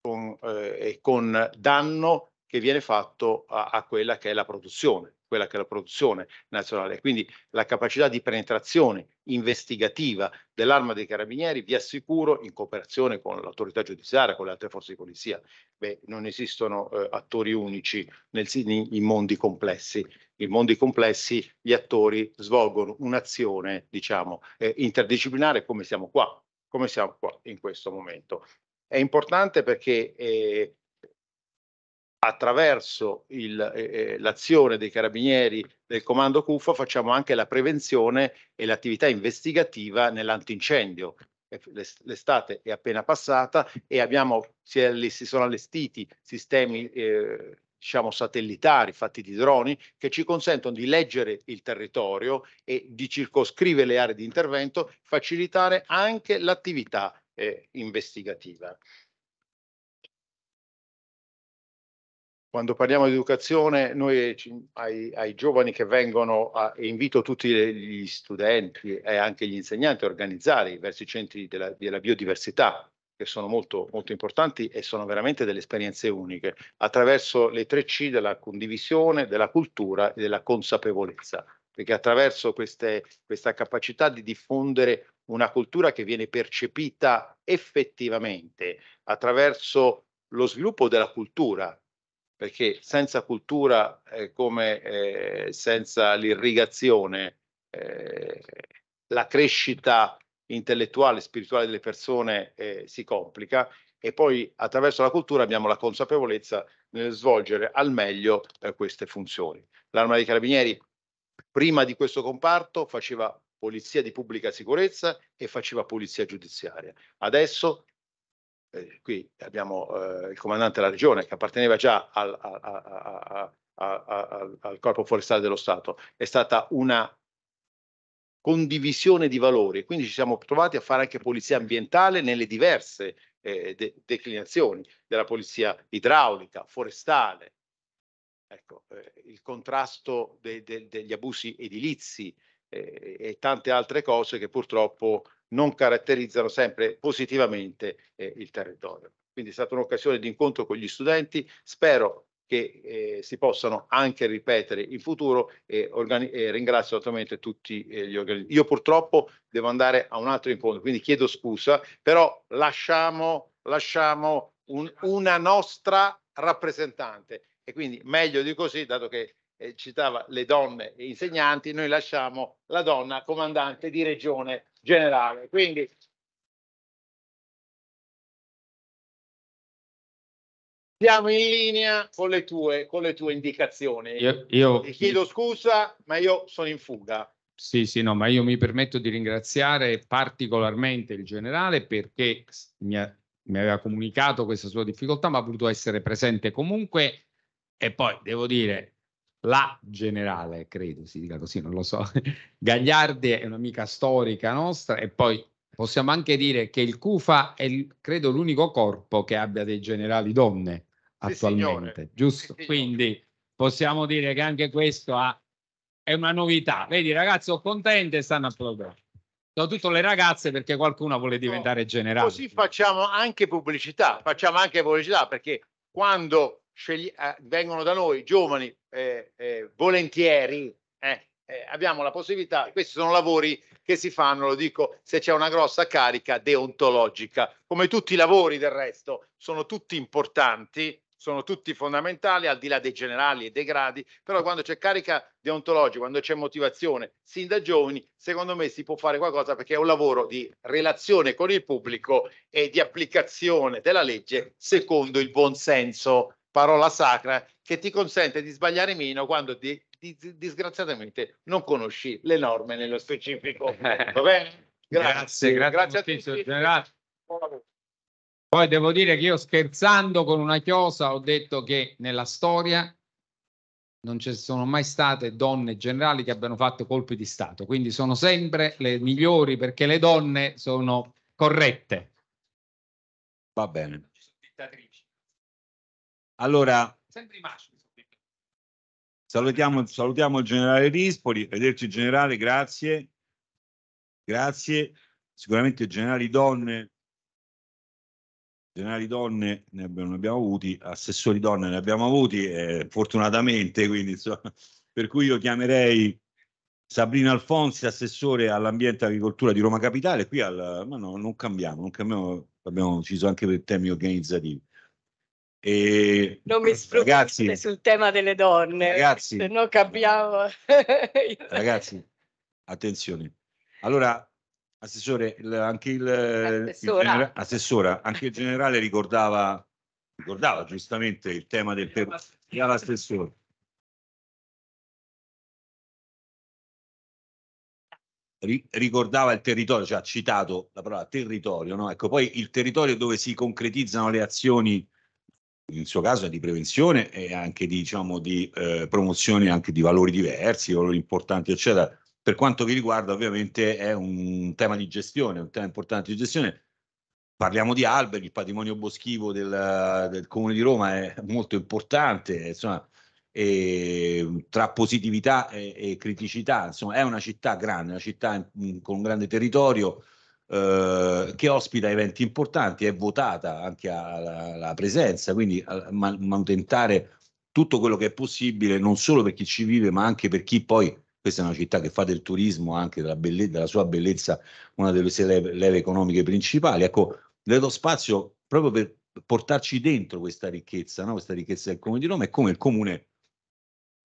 S7: con, eh, e con danno che viene fatto a, a quella che è la produzione, quella che è la produzione nazionale. Quindi la capacità di penetrazione investigativa dell'arma dei carabinieri, vi assicuro, in cooperazione con l'autorità giudiziaria, con le altre forze di polizia, beh, non esistono eh, attori unici nel, in, mondi complessi. In mondi complessi gli attori svolgono un'azione, diciamo, eh, interdisciplinare come siamo qua, come siamo qua in questo momento. È importante perché eh, attraverso il, eh, l'azione dei carabinieri del comando CUFA facciamo anche la prevenzione e l'attività investigativa nell'antincendio. L'estate è appena passata e abbiamo, si, è, si sono allestiti sistemi eh, diciamo, satellitari fatti di droni che ci consentono di leggere il territorio e di circoscrivere le aree di intervento, facilitare anche l'attività eh, investigativa. Quando parliamo di educazione, noi ai, ai giovani che vengono, a, e invito tutti gli studenti e anche gli insegnanti a organizzare i versi centri della, della biodiversità, che sono molto, molto, importanti e sono veramente delle esperienze uniche, attraverso le tre C della condivisione, della cultura e della consapevolezza, perché attraverso queste, questa capacità di diffondere una cultura che viene percepita effettivamente, attraverso lo sviluppo della cultura, perché senza cultura è eh, come eh, senza l'irrigazione eh, la crescita intellettuale e spirituale delle persone si complica e poi attraverso la cultura abbiamo la consapevolezza nel svolgere al meglio queste funzioni. L'arma dei carabinieri prima di questo comparto faceva polizia di pubblica sicurezza e faceva polizia giudiziaria. Adesso eh, qui abbiamo eh, il comandante della regione che apparteneva già al, a, a, a, al, corpo forestale dello Stato, è stata una condivisione di valori, quindi ci siamo trovati a fare anche polizia ambientale nelle diverse eh, de declinazioni della polizia idraulica, forestale, ecco, eh, il contrasto de de degli abusi edilizi eh, e tante altre cose che purtroppo non caratterizzano sempre positivamente eh, il territorio. Quindi è stata un'occasione di incontro con gli studenti, spero che eh, si possano anche ripetere in futuro e, e ringrazio naturalmente tutti eh, gli organizzatori. Io purtroppo devo andare a un altro incontro, quindi chiedo scusa, però lasciamo, lasciamo un, una nostra rappresentante e quindi meglio di così, dato che eh, citava le donne insegnanti, noi lasciamo la donna comandante di regione generale. Quindi siamo in linea con le tue, con le tue indicazioni. Io, io chiedo io, scusa, ma io sono in fuga.
S4: Sì, sì, no, ma io mi permetto di ringraziare particolarmente il generale perché mi, ha, mi aveva comunicato questa sua difficoltà, ma ha voluto essere presente comunque. E poi devo dire, la generale, credo si dica così, non lo so. *laughs* Gagliardi è un'amica storica nostra e poi possiamo anche dire che il CUFA è credo l'unico corpo che abbia dei generali donne attualmente, sì, giusto? Sì, Quindi possiamo dire che anche questo ha, è una novità. Vedi, ragazzi, sono contente e stanno applaudendo. Soprattutto le ragazze perché qualcuna vuole diventare generale.
S7: Così facciamo anche pubblicità, facciamo anche pubblicità perché quando scegli, eh, vengono da noi giovani eh, eh, volentieri, eh, eh, abbiamo la possibilità, questi sono lavori che si fanno, lo dico, se c'è una grossa carica deontologica, come tutti i lavori del resto, sono tutti importanti, sono tutti fondamentali al di là dei generali e dei gradi, però quando c'è carica deontologica, quando c'è motivazione, sin da giovani, secondo me si può fare qualcosa perché è un lavoro di relazione con il pubblico e di applicazione della legge secondo il buon senso parola sacra che ti consente di sbagliare meno quando ti, di, disgraziatamente non conosci le norme nello specifico. *laughs* Va bene? Grazie, grazie, grazie, grazie a tutti.
S4: Poi devo dire che io scherzando con una chiosa ho detto che nella storia non ci sono mai state donne generali che abbiano fatto colpi di Stato, quindi sono sempre le migliori perché le donne sono corrette. Va bene.
S1: Allora, salutiamo, salutiamo il
S2: generale Rispoli, vederci generale, grazie. Grazie, sicuramente generali donne, generali donne ne abbiamo, ne abbiamo avuti, assessori donne ne abbiamo avuti, eh, fortunatamente, quindi insomma, per cui io chiamerei Sabrina Alfonsi, assessore all'ambiente e agricoltura di Roma Capitale, qui al, ma no, non cambiamo, non cambiamo, abbiamo deciso anche per temi organizzativi. E,
S8: non mi sfruttate sul tema delle donne, ragazzi, se no capiamo. *laughs*
S2: ragazzi, attenzione. Allora, assessore, anche il, assessora. Il, assessora, anche il generale ricordava, ricordava giustamente il tema del per... l'assessore. ricordava il territorio, cioè ha citato la parola territorio, no? Ecco, poi il territorio dove si concretizzano le azioni nel suo caso è di prevenzione e anche di, diciamo, di eh, promozione anche di valori diversi, valori importanti, eccetera. Per quanto vi riguarda, ovviamente è un tema di gestione, un tema importante di gestione. Parliamo di alberi, il patrimonio boschivo del, del Comune di Roma è molto importante, insomma, e, tra positività e, e, criticità, insomma, è una città grande, una città in, in, con un grande territorio, eh, che ospita eventi importanti, è votata anche alla presenza, quindi a manutentare tutto quello che è possibile, non solo per chi ci vive, ma anche per chi poi, questa è una città che fa del turismo, anche della, belle- della sua bellezza, una delle sue leve-, leve economiche principali. Ecco, le do spazio proprio per portarci dentro questa ricchezza, no? questa ricchezza del Comune di Roma e come il Comune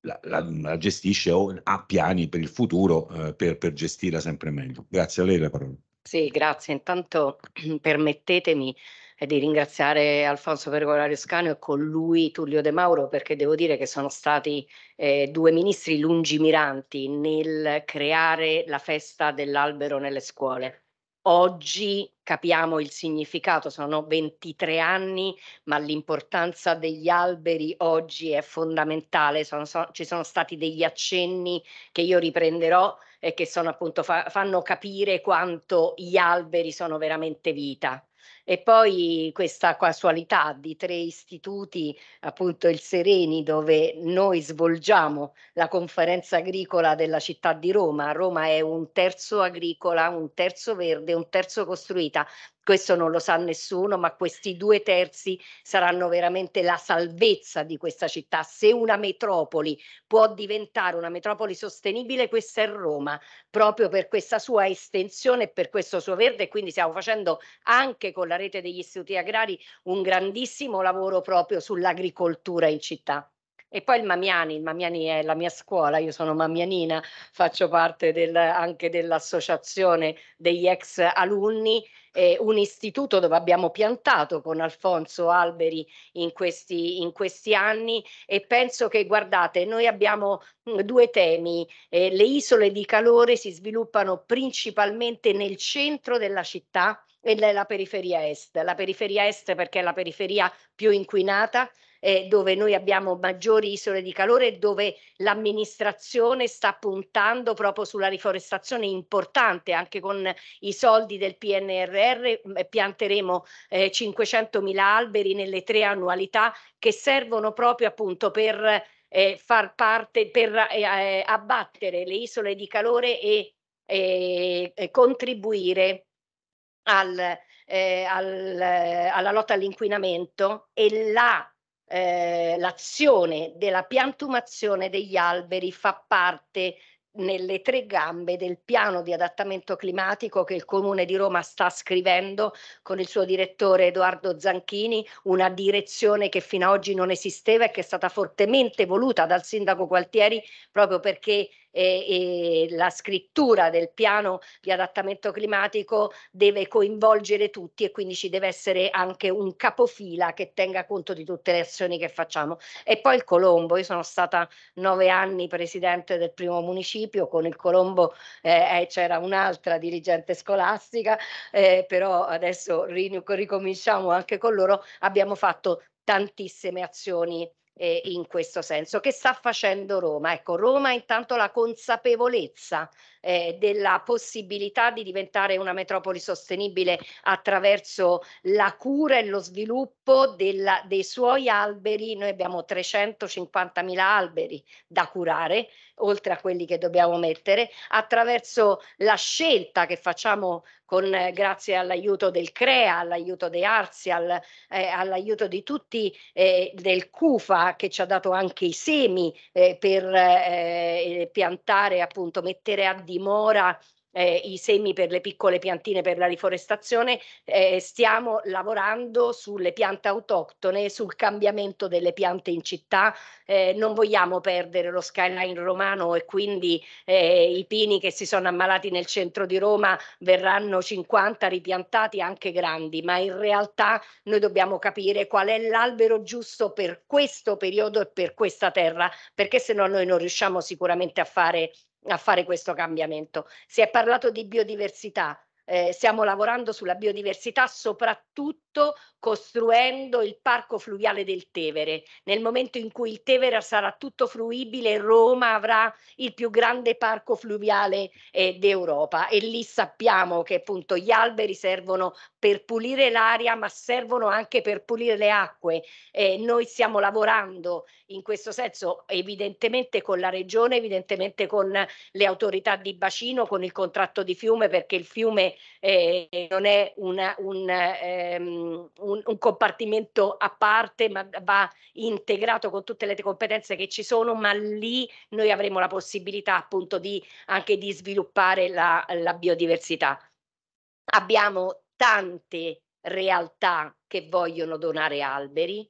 S2: la, la, la gestisce o ha piani per il futuro eh, per, per gestirla sempre meglio. Grazie a lei la parola.
S8: Sì, grazie. Intanto *clears throat* permettetemi eh, di ringraziare Alfonso Pergolario Scano e con lui Tullio De Mauro perché devo dire che sono stati eh, due ministri lungimiranti nel creare la festa dell'albero nelle scuole. Oggi capiamo il significato, sono 23 anni, ma l'importanza degli alberi oggi è fondamentale, sono, so, ci sono stati degli accenni che io riprenderò eh, che sono appunto fa- fanno capire quanto gli alberi sono veramente vita. E poi questa casualità di tre istituti, appunto il Sereni, dove noi svolgiamo la conferenza agricola della città di Roma. Roma è un terzo agricola, un terzo verde, un terzo costruita, questo non lo sa nessuno, ma questi due terzi saranno veramente la salvezza di questa città. Se una metropoli può diventare una metropoli sostenibile, questa è Roma, proprio per questa sua estensione e per questo suo verde. E Quindi stiamo facendo anche con la rete degli istituti agrari un grandissimo lavoro proprio sull'agricoltura in città. E poi il Mamiani, il Mamiani è la mia scuola, io sono Mamianina, faccio parte del, anche dell'associazione degli ex alunni eh, un istituto dove abbiamo piantato con Alfonso alberi in questi, in questi anni e penso che guardate noi abbiamo mm, due temi eh, le isole di calore si sviluppano principalmente nel centro della città e nella periferia est la periferia est perché è la periferia più inquinata eh, dove noi abbiamo maggiori isole di calore e dove l'amministrazione sta puntando proprio sulla riforestazione importante, anche con i soldi del PNRR mm, pianteremo eh, 500.000 alberi nelle tre annualità che servono proprio appunto per eh, far parte, per eh, eh abbattere le isole di calore e, e, e contribuire al, eh, al, eh, alla lotta all'inquinamento e la eh, l'azione della piantumazione degli alberi fa parte nelle tre gambe del piano di adattamento climatico che il Comune di Roma sta scrivendo con il suo direttore Edoardo Zanchini, una direzione che fino ad oggi non esisteva e che è stata fortemente voluta dal sindaco Gualtieri proprio perché e, e la scrittura del piano di adattamento climatico deve coinvolgere tutti e quindi ci deve essere anche un capofila che tenga conto di tutte le azioni che facciamo. E poi il Colombo, io sono stata nove anni presidente del primo municipio, con il Colombo eh, eh c'era un'altra dirigente scolastica, eh, però adesso ricominciamo anche con loro, abbiamo fatto tantissime azioni eh, in questo senso. Che sta facendo Roma? Ecco, Roma intanto la consapevolezza eh, della possibilità di diventare una metropoli sostenibile attraverso la cura e lo sviluppo della, dei suoi alberi. Noi abbiamo 350.000 alberi da curare, oltre a quelli che dobbiamo mettere, attraverso la scelta che facciamo con, eh, grazie all'aiuto del CREA, all'aiuto dei Arzial, eh, all'aiuto di tutti eh, del CUFA che ci ha dato anche i semi eh, per eh, eh, piantare, appunto, mettere a dimora eh, i semi per le piccole piantine per la riforestazione, eh, stiamo lavorando sulle piante autoctone, sul cambiamento delle piante in città, eh, non vogliamo perdere lo skyline romano e quindi eh, i pini che si sono ammalati nel centro di Roma verranno 50 ripiantati anche grandi, ma in realtà noi dobbiamo capire qual è l'albero giusto per questo periodo e per questa terra, perché se no noi non riusciamo sicuramente a fare a fare questo cambiamento. Si è parlato di biodiversità, eh, stiamo lavorando sulla biodiversità soprattutto fatto costruendo il parco fluviale del Tevere. Nel momento in cui il Tevere sarà tutto fruibile, Roma avrà il più grande parco fluviale eh, d'Europa e lì sappiamo che appunto gli alberi servono per pulire l'aria, ma servono anche per pulire le acque. Eh, noi stiamo lavorando in questo senso evidentemente con la regione, evidentemente con le autorità di bacino, con il contratto di fiume, perché il fiume eh, non è una, un ehm, un, un, compartimento a parte, ma va integrato con tutte le competenze che ci sono, ma lì noi avremo la possibilità appunto di, anche di sviluppare la, la biodiversità. Abbiamo tante realtà che vogliono donare alberi,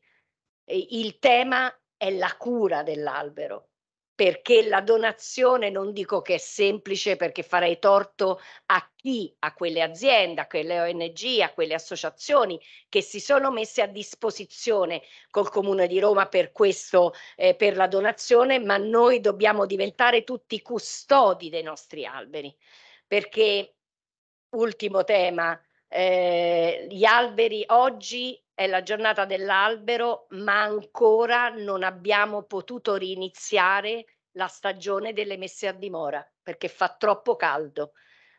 S8: il tema è la cura dell'albero perché la donazione non dico che è semplice perché farei torto a chi, a quelle aziende, a quelle ONG, a quelle associazioni che si sono messe a disposizione col Comune di Roma per questo, eh, per la donazione, ma noi dobbiamo diventare tutti custodi dei nostri alberi perché, ultimo tema, eh, gli alberi oggi è la giornata dell'albero, ma ancora non abbiamo potuto riniziare la stagione delle messe a dimora perché fa troppo caldo.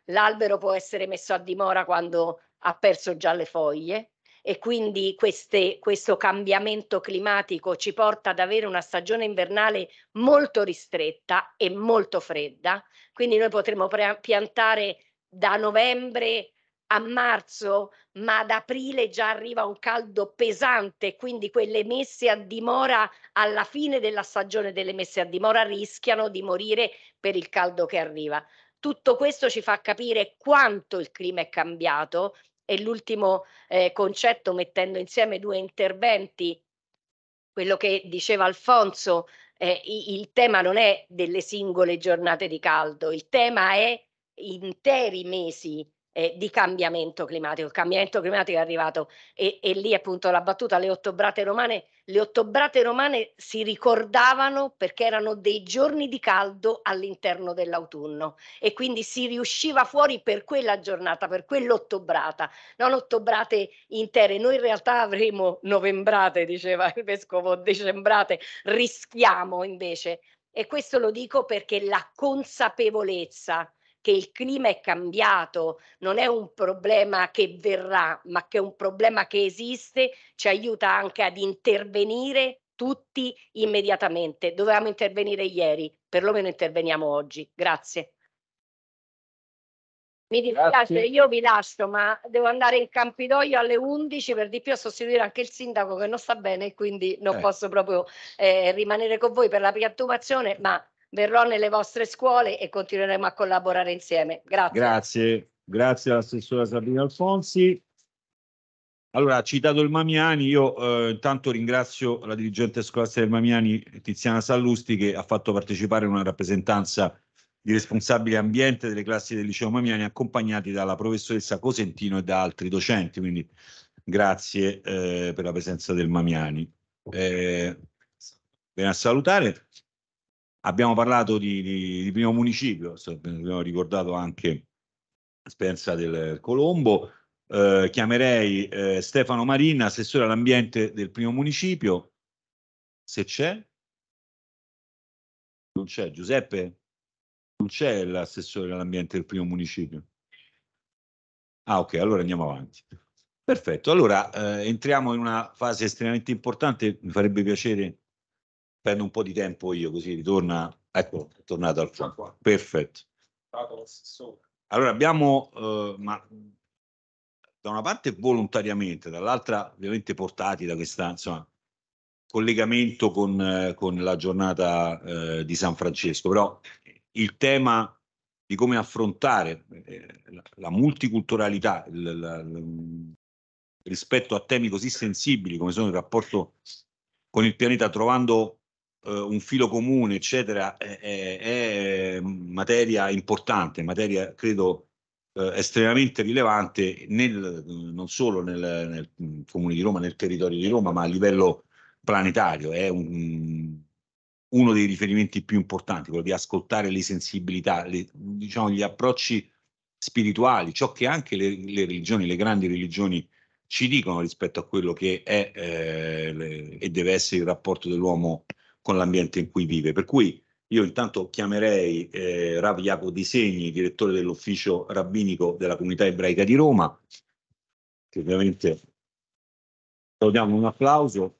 S8: L'albero può essere messo a dimora quando ha perso già le foglie e quindi queste, questo cambiamento climatico ci porta ad avere una stagione invernale molto ristretta e molto fredda. Quindi noi potremo piantare da novembre a marzo, ma ad aprile già arriva un caldo pesante, quindi quelle messe a dimora alla fine della stagione delle messe a dimora rischiano di morire per il caldo che arriva. Tutto questo ci fa capire quanto il clima è cambiato e l'ultimo eh, concetto mettendo insieme due interventi, quello che diceva Alfonso, eh, il tema non è delle singole giornate di caldo, il tema è interi mesi eh, di cambiamento climatico. Il cambiamento climatico è arrivato e, e lì appunto la battuta, alle ottobrate romane, le ottobrate romane si ricordavano perché erano dei giorni di caldo all'interno dell'autunno e quindi si riusciva fuori per quella giornata, per quell'ottobrata, non ottobrate intere. Noi in realtà avremo novembrate, diceva il vescovo, decembrate, rischiamo invece. E questo lo dico perché la consapevolezza che il clima è cambiato, non è un problema che verrà, ma che è un problema che esiste, ci aiuta anche ad intervenire tutti immediatamente. Dovevamo intervenire ieri, perlomeno interveniamo oggi. Grazie. Mi dispiace, Grazie. io vi lascio, ma devo andare in Campidoglio alle 11 per di più a sostituire anche il sindaco che non sta bene, quindi non eh. posso proprio eh, rimanere con voi per la piattumazione, ma verrò nelle vostre scuole e continueremo a collaborare insieme. Grazie.
S2: Grazie, grazie all'assessora Sabina Alfonsi. Allora, citato il Mamiani, io eh, intanto ringrazio la dirigente scolastica del Mamiani, Tiziana Sallusti, che ha fatto partecipare una rappresentanza di responsabile ambiente delle classi del liceo Mamiani, accompagnati dalla professoressa Cosentino e da altri docenti, quindi grazie eh, per la presenza del Mamiani. Eh, bene a salutare. Abbiamo parlato di, di, di primo municipio, abbiamo ricordato anche Spenza del Colombo. Eh, chiamerei eh, Stefano Marina, assessore all'ambiente del primo municipio. Se c'è, non c'è Giuseppe, non c'è l'assessore all'ambiente del primo municipio. Ah, ok, allora andiamo avanti. Perfetto, allora eh, entriamo in una fase estremamente importante, mi farebbe piacere prendo un po' di tempo io così ritorna, ecco, è tornato al fuoco. Perfetto. Allora abbiamo, eh, ma da una parte volontariamente, dall'altra ovviamente portati da questa, insomma, collegamento con, eh, con la giornata eh, di San Francesco, però il tema di come affrontare eh, la, la multiculturalità il, la, la, rispetto a temi così sensibili come sono il rapporto con il pianeta, trovando eh, un filo comune, eccetera, è, è, materia importante, materia credo eh, estremamente rilevante nel, non solo nel, nel, comune di Roma, nel territorio di Roma, ma a livello planetario. È un, uno dei riferimenti più importanti, quello di ascoltare le sensibilità, le, diciamo, gli approcci spirituali, ciò che anche le, le, religioni, le grandi religioni ci dicono rispetto a quello che è eh, e deve essere il rapporto dell'uomo con l'ambiente in cui vive. Per cui io intanto chiamerei eh, Rav Jacopo Disegni, direttore dell'ufficio rabbinico della comunità ebraica di Roma, che ovviamente diamo un applauso,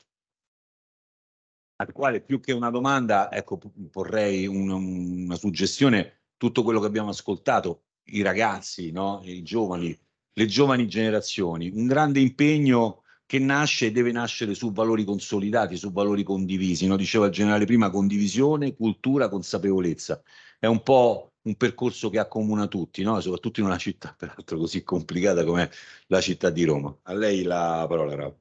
S2: al quale più che una domanda, ecco, porrei una, una suggestione, tutto quello che abbiamo ascoltato, i ragazzi, no? i giovani, le giovani generazioni, un grande impegno che nasce e deve nascere su valori consolidati, su valori condivisi. No? Diceva il generale prima, condivisione, cultura, consapevolezza. È un po' un percorso che accomuna tutti, no? soprattutto in una città *laughs* peraltro così complicata come la città di Roma. A lei la parola, Rav.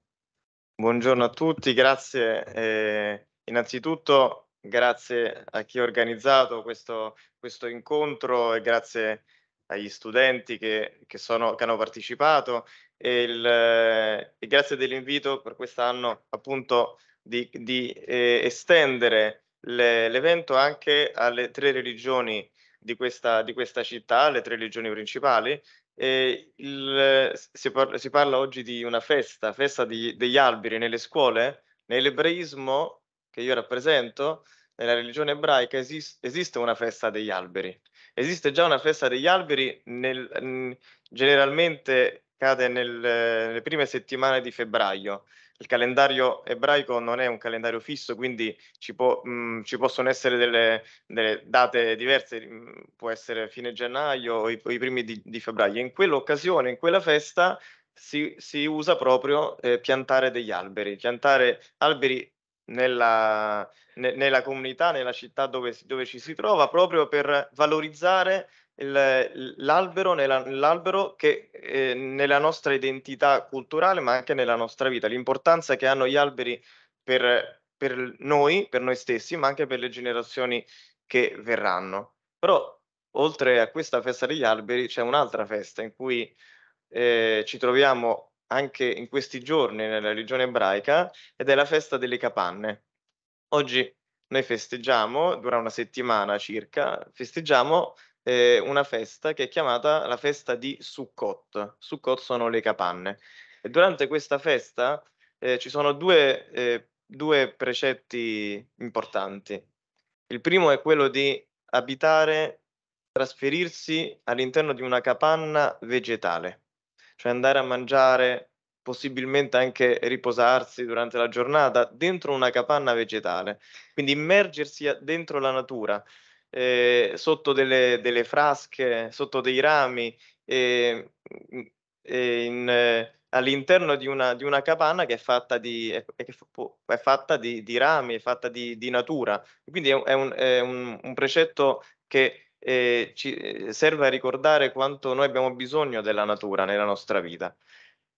S9: Buongiorno a tutti, grazie. Eh, innanzitutto grazie a chi ha organizzato questo, questo incontro e grazie agli studenti che, che, sono, che hanno partecipato e, il, e grazie dell'invito per quest'anno appunto di, di eh, estendere l'evento anche alle tre religioni di questa, di questa città, le tre religioni principali. Il, si, parla, si, parla, oggi di una festa, festa di, degli alberi nelle scuole. Nell'ebraismo che io rappresento, nella religione ebraica esist, esiste una festa degli alberi. Esiste già una festa degli alberi nel, generalmente cade nel, nelle prime settimane di febbraio. Il calendario ebraico non è un calendario fisso, quindi ci, può, mh, mm, ci possono essere delle, delle date diverse, mm, può essere fine gennaio o i, o i primi di, di, febbraio. In quell'occasione, in quella festa, si, si usa proprio eh, piantare degli alberi, piantare alberi nella, ne, nella comunità, nella città dove, dove ci si trova, proprio per valorizzare l'albero, nella, l'albero che eh, nella nostra identità culturale, ma anche nella nostra vita, l'importanza che hanno gli alberi per, per noi, per noi stessi, ma anche per le generazioni che verranno. Però oltre a questa festa degli alberi c'è un'altra festa in cui eh, ci troviamo anche in questi giorni nella religione ebraica ed è la festa delle capanne. Oggi noi festeggiamo, dura una settimana circa, festeggiamo eh, una festa che è chiamata la festa di Sukkot. Sukkot sono le capanne. E durante questa festa eh, ci sono due, eh, due precetti importanti. Il primo è quello di abitare, trasferirsi all'interno di una capanna vegetale, cioè andare a mangiare, possibilmente anche riposarsi durante la giornata dentro una capanna vegetale, quindi immergersi dentro la natura, eh, sotto delle, delle, frasche, sotto dei rami, eh, eh, all'interno di una, di una, capanna che è fatta di, è, è fatta di, di rami, è fatta di, di natura. Quindi è, è, un, è un, un, precetto che eh, ci eh, serve a ricordare quanto noi abbiamo bisogno della natura nella nostra vita.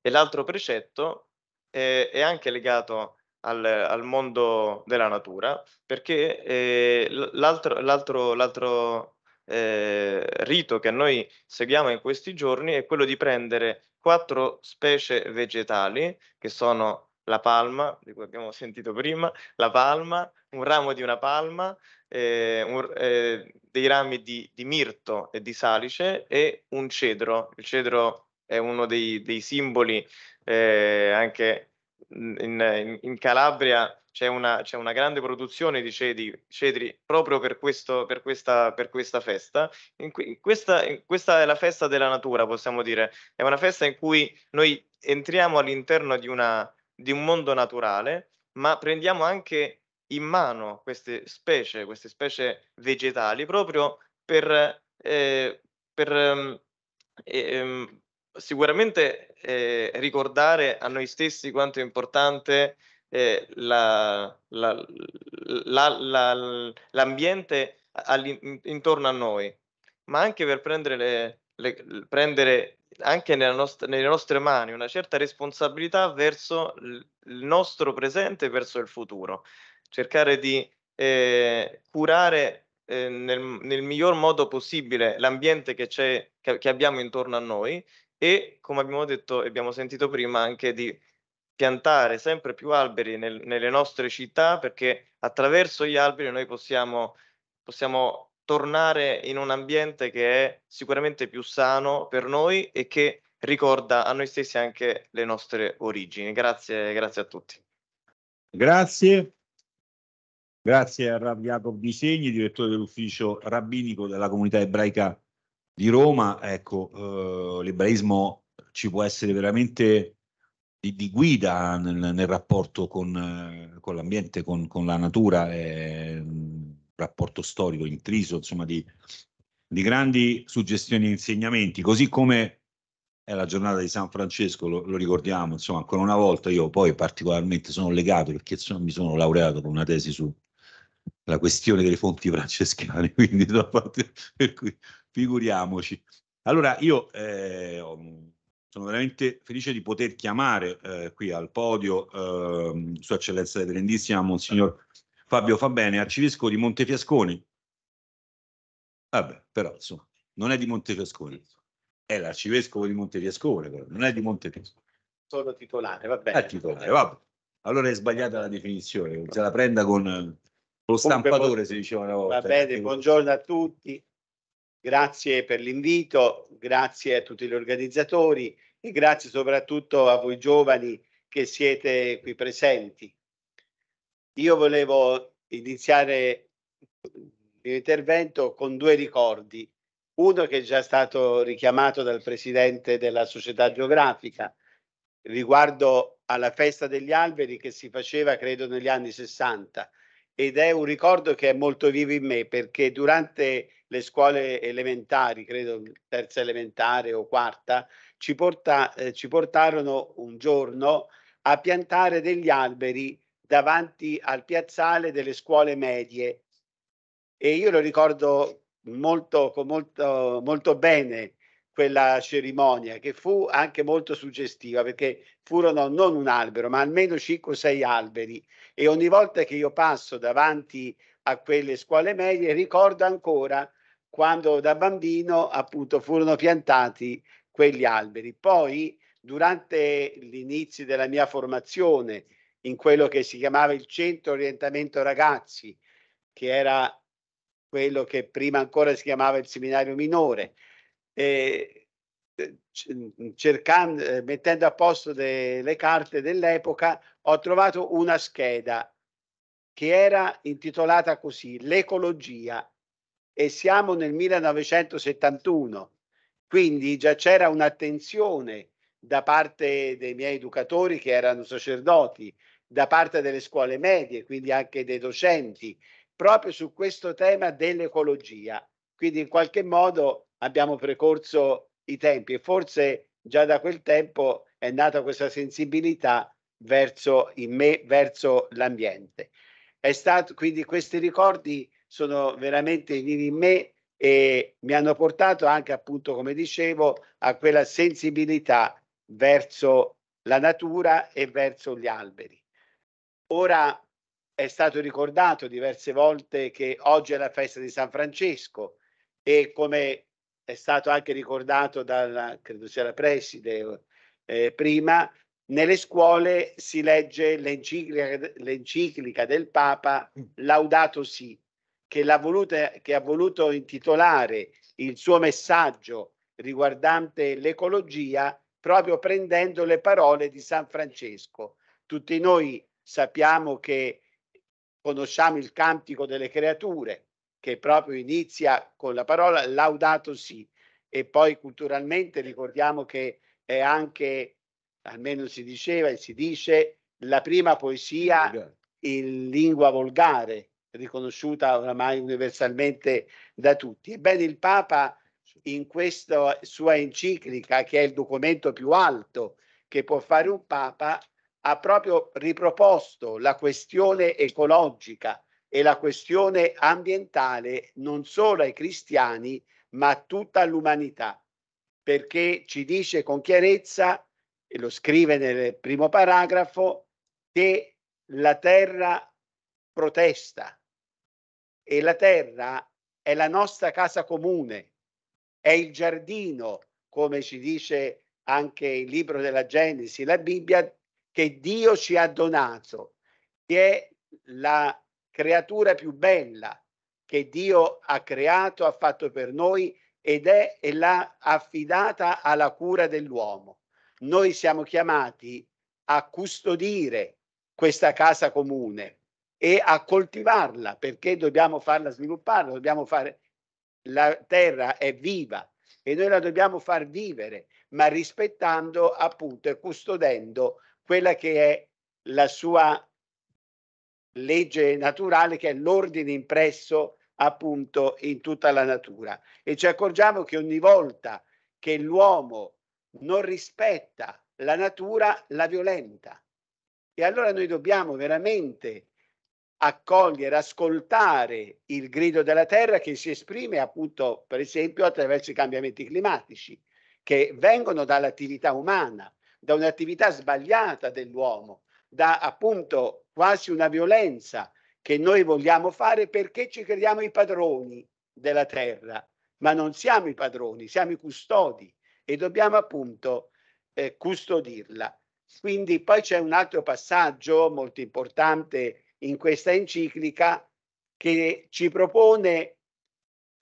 S9: E l'altro precetto eh, è anche legato al, al mondo della natura, perché eh, l'altro, l'altro, l'altro eh, rito che noi seguiamo in questi giorni è quello di prendere quattro specie vegetali, che sono la palma, di cui abbiamo *laughs* sentito prima, la palma, un ramo di una palma, eh, un, eh, dei rami di, di, mirto e di salice e un cedro. Il cedro è uno dei, dei simboli eh, anche in, in Calabria c'è una, c'è una, grande produzione di cedri, cedri proprio per, questo, per, questa, per questa, festa. In in questa, questa, è la festa della natura, possiamo dire. È una festa in cui noi entriamo all'interno di, una, di un mondo naturale, ma prendiamo anche in mano queste specie, queste specie vegetali, proprio per, eh, per eh, sicuramente eh, ricordare a noi stessi quanto è importante eh, la, la, la, l'ambiente intorno a noi, ma anche per prendere, le, le, prendere anche nostra, nelle nostre mani una certa responsabilità verso il nostro presente, verso il futuro, cercare di eh, curare eh, nel, nel, miglior modo possibile l'ambiente che, che, che abbiamo intorno a noi e come abbiamo detto e abbiamo sentito prima anche di piantare sempre più alberi nel, nelle nostre città perché attraverso gli alberi noi possiamo, possiamo tornare in un ambiente che è sicuramente più sano per noi e che ricorda a noi stessi anche le nostre origini. Grazie, grazie a tutti.
S2: Grazie. Grazie a Rav Jacob Bisegni, direttore dell'ufficio rabbinico della comunità ebraica di Roma, ecco, eh, l'ebraismo ci può essere veramente di, di guida nel, nel, rapporto con, eh, con l'ambiente, con, con, la natura, è un rapporto storico intriso, insomma, di, di grandi suggestioni e insegnamenti, così come è la giornata di San Francesco, lo, lo, ricordiamo, insomma, ancora una volta io poi particolarmente sono legato perché sono, mi sono laureato con una tesi sulla questione delle fonti francescane, *laughs* quindi da parte, per cui figuriamoci. Allora io eh, mm, sono veramente felice di poter chiamare eh, qui al podio eh, Sua Eccellenza Reverendissima Monsignor Fabio Fabene, arcivescovo di Montefiasconi. Vabbè, però insomma, non è di Montefiasconi, è l'arcivescovo di Montefiascone, però non è di Montefiasconi.
S10: Solo titolare, va bene.
S2: È titolare, vabbè. Allora è sbagliata la definizione, se la prenda con lo stampatore, Comunque, si diceva una volta. Va bene,
S10: eh. buongiorno a tutti. Grazie per l'invito, grazie a tutti gli organizzatori e grazie soprattutto a voi giovani che siete qui presenti. Io volevo iniziare il mio intervento con due ricordi. Uno che è già stato richiamato dal presidente della società geografica riguardo alla festa degli alberi che si faceva credo negli anni 60 ed è un ricordo che è molto vivo in me perché durante le scuole elementari, credo terza elementare o quarta, ci, porta, eh, ci portarono un giorno a piantare degli alberi davanti al piazzale delle scuole medie. E io lo ricordo molto, molto, molto bene quella cerimonia che fu anche molto suggestiva perché furono non un albero ma almeno 5 6 alberi e ogni volta che io passo davanti a quelle scuole medie ricordo ancora quando da bambino appunto furono piantati quegli alberi. Poi durante l'inizio della mia formazione in quello che si chiamava il centro orientamento ragazzi, che era quello che prima ancora si chiamava il seminario minore, e eh, cercando, eh, mettendo a posto delle carte dell'epoca, ho trovato una scheda che era intitolata così, l'ecologia, e siamo nel 1971, quindi già c'era un'attenzione da parte dei miei educatori che erano sacerdoti, da parte delle scuole medie, quindi anche dei docenti, proprio su questo tema dell'ecologia. Quindi in qualche modo abbiamo precorso i tempi e forse già da quel tempo è nata questa sensibilità verso in me, verso l'ambiente. È stato quindi questi ricordi sono veramente vivi in me e mi hanno portato anche appunto, come dicevo, a quella sensibilità verso la natura e verso gli alberi. Ora è stato ricordato diverse volte che oggi è la festa di San Francesco e come è stato anche ricordato dalla, credo sia la preside eh, prima, nelle scuole si legge l'enciclica, l'enciclica del Papa mm. Laudato Si, che, voluta, che ha voluto intitolare il suo messaggio riguardante l'ecologia proprio prendendo le parole di San Francesco. Tutti noi sappiamo che conosciamo il cantico delle creature, che proprio inizia con la parola laudato sì, e poi culturalmente ricordiamo che è anche, almeno si diceva e si dice, la prima poesia in lingua volgare, riconosciuta oramai universalmente da tutti. Ebbene, il Papa in questa sua enciclica, che è il documento più alto che può fare un Papa, ha proprio riproposto la questione ecologica e la questione ambientale non solo ai cristiani, ma a tutta l'umanità, perché ci dice con chiarezza, e lo scrive nel primo paragrafo, che la terra protesta, e la terra è la nostra casa comune, è il giardino, come ci dice anche il libro della Genesi, la Bibbia, che Dio ci ha donato, che è la creatura più bella che Dio ha creato, ha fatto per noi ed è la affidata alla cura dell'uomo. Noi siamo chiamati a custodire questa casa comune, e a coltivarla perché dobbiamo farla sviluppare, dobbiamo fare la terra è viva e noi la dobbiamo far vivere, ma rispettando appunto e custodendo quella che è la sua legge naturale che è l'ordine impresso appunto in tutta la natura e ci accorgiamo che ogni volta che l'uomo non rispetta la natura la violenta e allora noi dobbiamo veramente accogliere, ascoltare il grido della terra che si esprime appunto, per esempio, attraverso i cambiamenti climatici, che vengono dall'attività umana, da un'attività sbagliata dell'uomo, da appunto quasi una violenza che noi vogliamo fare perché ci crediamo i padroni della terra, ma non siamo i padroni, siamo i custodi e dobbiamo appunto eh, custodirla. Quindi poi c'è un altro passaggio molto importante in questa enciclica che ci propone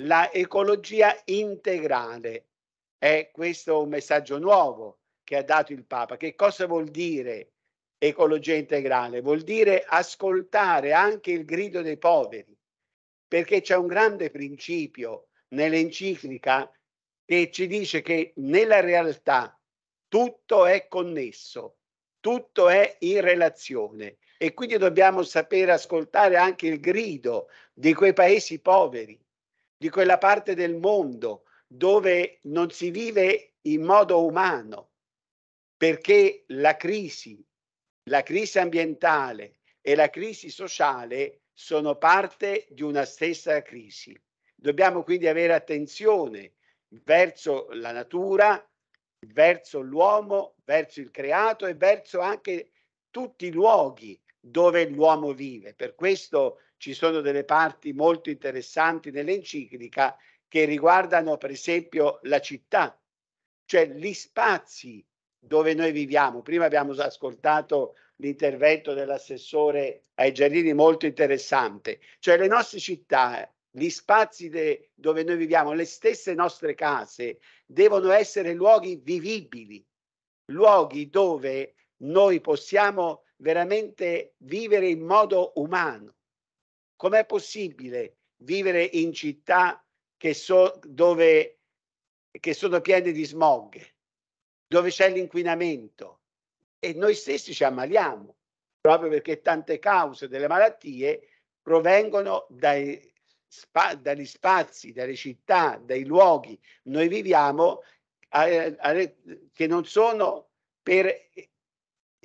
S10: la ecologia integrale. È questo un messaggio nuovo che ha dato il Papa. Che cosa vuol dire ecologia integrale? Vuol dire ascoltare anche il grido dei poveri, perché c'è un grande principio nell'enciclica che ci dice che nella realtà tutto è connesso, tutto è in relazione e quindi dobbiamo sapere ascoltare anche il grido di quei paesi poveri, di quella parte del mondo dove non si vive in modo umano, perché la crisi, la crisi ambientale e la crisi sociale sono parte di una stessa crisi. Dobbiamo quindi avere attenzione verso la natura, verso l'uomo, verso il creato e verso anche tutti i luoghi dove l'uomo vive. Per questo ci sono delle parti molto interessanti nell'enciclica che riguardano per esempio la città, cioè gli spazi dove noi viviamo. Prima abbiamo ascoltato l'intervento dell'assessore ai giardini molto interessante, cioè le nostre città, gli spazi de, dove noi viviamo, le stesse nostre case devono essere luoghi vivibili, luoghi dove noi possiamo veramente vivere in modo umano. Com'è possibile vivere in città che, so, dove, che sono piene di smog, dove c'è l'inquinamento? E noi stessi ci ammaliamo, proprio perché tante cause delle malattie provengono dai, spa, dagli spazi, dalle città, dai luoghi. Noi viviamo a, eh, a, che non sono per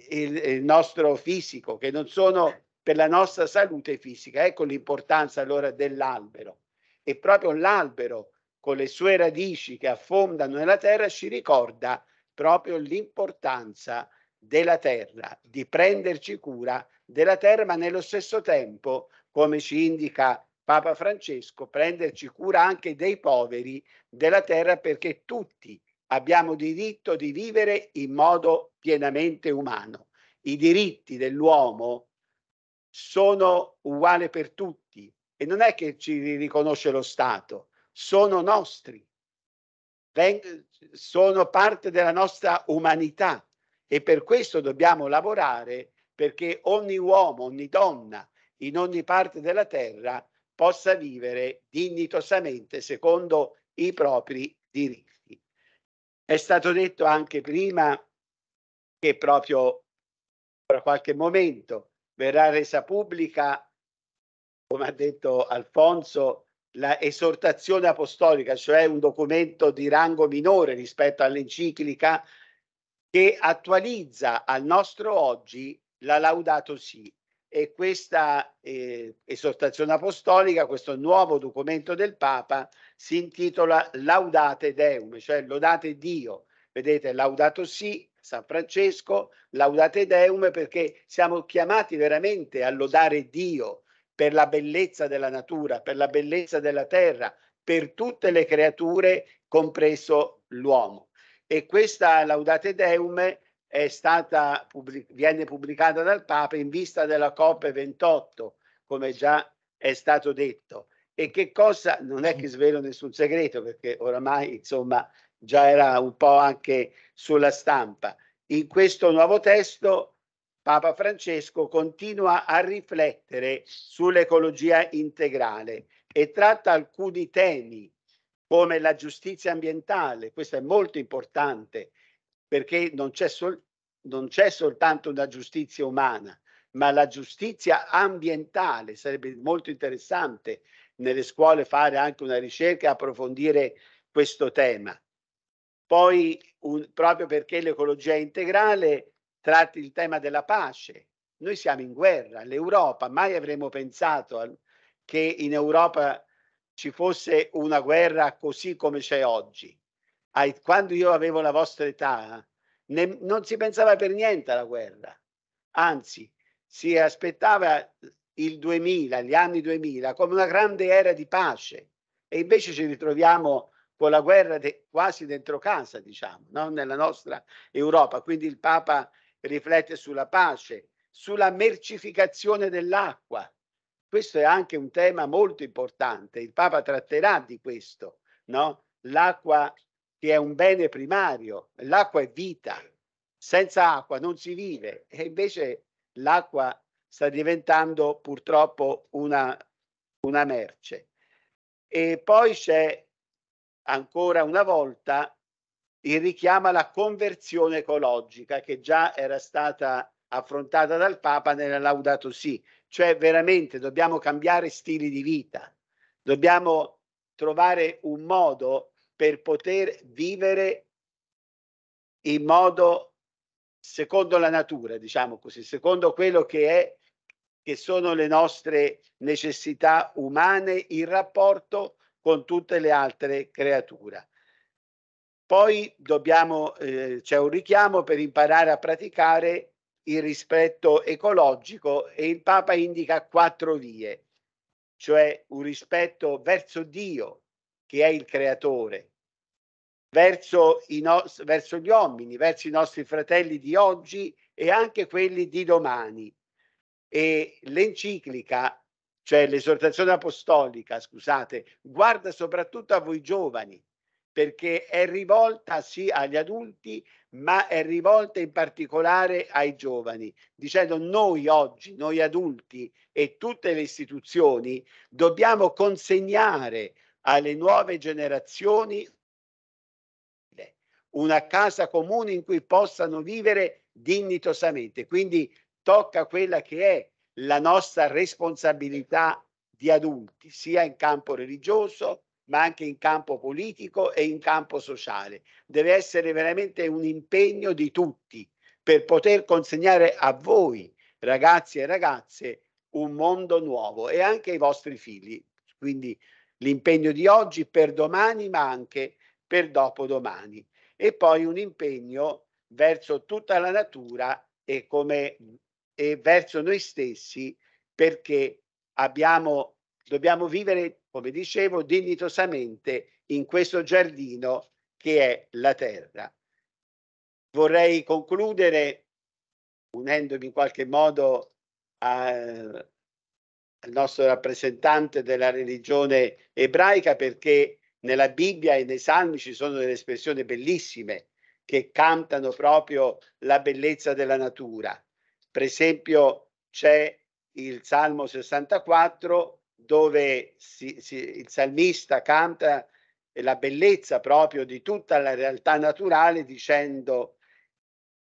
S10: il, il nostro fisico, che non sono per la nostra salute fisica. Ecco l'importanza allora dell'albero. E proprio l'albero, con le sue radici che affondano nella terra, ci ricorda proprio l'importanza della terra, di prenderci cura della terra, ma nello stesso tempo, come ci indica Papa Francesco, prenderci cura anche dei poveri della terra perché tutti abbiamo diritto di vivere in modo pienamente umano. I diritti dell'uomo sono uguali per tutti e non è che ci riconosce lo Stato, sono nostri, Veng- sono parte della nostra umanità e per questo dobbiamo lavorare perché ogni uomo, ogni donna in ogni parte della terra possa vivere dignitosamente secondo i propri diritti. È stato detto anche prima che proprio tra qualche momento verrà resa pubblica, come ha detto Alfonso, la esortazione apostolica, cioè un documento di rango minore rispetto all'enciclica che attualizza al nostro oggi la Laudato Si. E questa eh, esortazione apostolica, questo nuovo documento del Papa, si intitola Laudate Deum, cioè lodate Dio. Vedete, Laudato Si San Francesco, laudate Deum, perché siamo chiamati veramente a lodare Dio per la bellezza della natura, per la bellezza della terra, per tutte le creature, compreso l'uomo. E questa laudate Deum è stata, viene pubblicata dal Papa in vista della COP28, come già è stato detto. E che cosa, non è che svelo nessun segreto, perché oramai insomma già era un po' anche sulla stampa. In questo nuovo testo Papa Francesco continua a riflettere sull'ecologia integrale e tratta alcuni temi come la giustizia ambientale, questo è molto importante perché non c'è, sol- non c'è soltanto una giustizia umana, ma la giustizia ambientale. Sarebbe molto interessante nelle scuole fare anche una ricerca e approfondire questo tema. Poi, un, proprio perché l'ecologia integrale tratti il tema della pace. Noi siamo in guerra, l'Europa, mai avremmo pensato al, che in Europa ci fosse una guerra così come c'è oggi. Ai, quando io avevo la vostra età, ne, non si pensava per niente alla guerra, anzi si aspettava il 2000, gli anni 2000, come una grande era di pace e invece ci ritroviamo con la guerra de, quasi dentro casa, diciamo, no? nella nostra Europa. Quindi il Papa riflette sulla pace, sulla mercificazione dell'acqua. Questo è anche un tema molto importante. Il Papa tratterà di questo, no? L'acqua che è un bene primario, l'acqua è vita. Senza acqua non si vive e invece l'acqua sta diventando purtroppo una, una merce. E poi c'è ancora una volta il richiamo alla conversione ecologica che già era stata affrontata dal Papa nella Laudato Si, cioè veramente dobbiamo cambiare stili di vita, dobbiamo trovare un modo per poter vivere in modo secondo la natura, diciamo così, secondo quello che è che sono le nostre necessità umane in rapporto con tutte le altre creature. Poi dobbiamo, eh, c'è un richiamo per imparare a praticare il rispetto ecologico e il Papa indica quattro vie, cioè un rispetto verso Dio, che è il creatore, verso, no- verso gli uomini, verso i nostri fratelli di oggi e anche quelli di domani. E l'enciclica cioè l'esortazione apostolica, scusate, guarda soprattutto a voi giovani, perché è rivolta sì agli adulti, ma è rivolta in particolare ai giovani, dicendo noi oggi, noi adulti e tutte le istituzioni dobbiamo consegnare alle nuove generazioni una casa comune in cui possano vivere dignitosamente. Quindi tocca quella che è la nostra responsabilità di adulti, sia in campo religioso, ma anche in campo politico e in campo sociale. Deve essere veramente un impegno di tutti per poter consegnare a voi, ragazzi e ragazze, un mondo nuovo e anche ai vostri figli. Quindi l'impegno di oggi per domani, ma anche per dopodomani. E poi un impegno verso tutta la natura e come e verso noi stessi perché abbiamo, dobbiamo vivere, come dicevo, dignitosamente in questo giardino che è la terra. Vorrei concludere unendomi in qualche modo a, al nostro rappresentante della religione ebraica perché nella Bibbia e nei Salmi ci sono delle espressioni bellissime che cantano proprio la bellezza della natura. Per esempio c'è il Salmo 64 dove si, si, il salmista canta la bellezza proprio di tutta la realtà naturale dicendo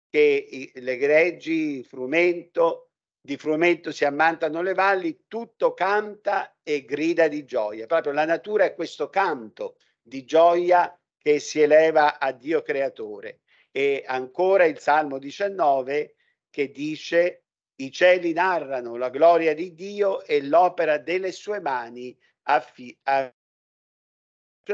S10: che i, le greggi, il frumento, di frumento si ammantano le valli, tutto canta e grida di gioia. Proprio la natura è questo canto di gioia che si eleva a Dio creatore. E ancora il Salmo 19 che dice i cieli narrano la gloria di Dio e l'opera delle sue mani, affi- a-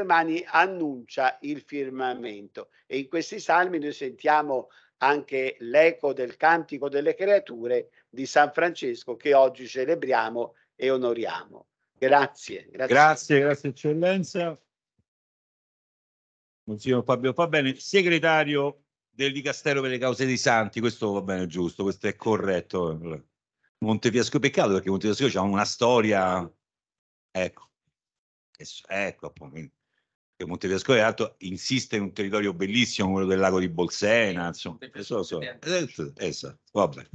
S10: mani annuncia il firmamento. E in questi salmi noi sentiamo anche l'eco del cantico delle creature di San Francesco che oggi celebriamo e onoriamo. Grazie. Grazie, grazie,
S2: grazie eccellenza. Monsignor Fabio Fabene, segretario del Dicastero per le cause dei santi, questo va bene, giusto, questo è corretto. Montefiasco, peccato perché Montefiasco ha una storia, ecco, ecco appunto. Montefiasco è altro, insiste in un territorio bellissimo, quello del lago di Bolsena, insomma, so, so. Esatto, vabbè.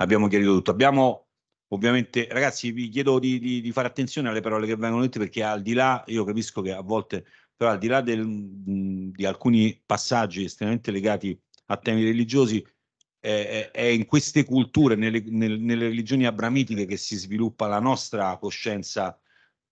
S2: abbiamo chiarito tutto. Abbiamo ovviamente, ragazzi, vi chiedo di, di, di fare attenzione alle parole che vengono dette perché al di là, io capisco che a volte però al di là del, di alcuni passaggi estremamente legati a temi religiosi, è, è in queste culture, nelle, nel, nelle, religioni abramitiche che si sviluppa la nostra coscienza,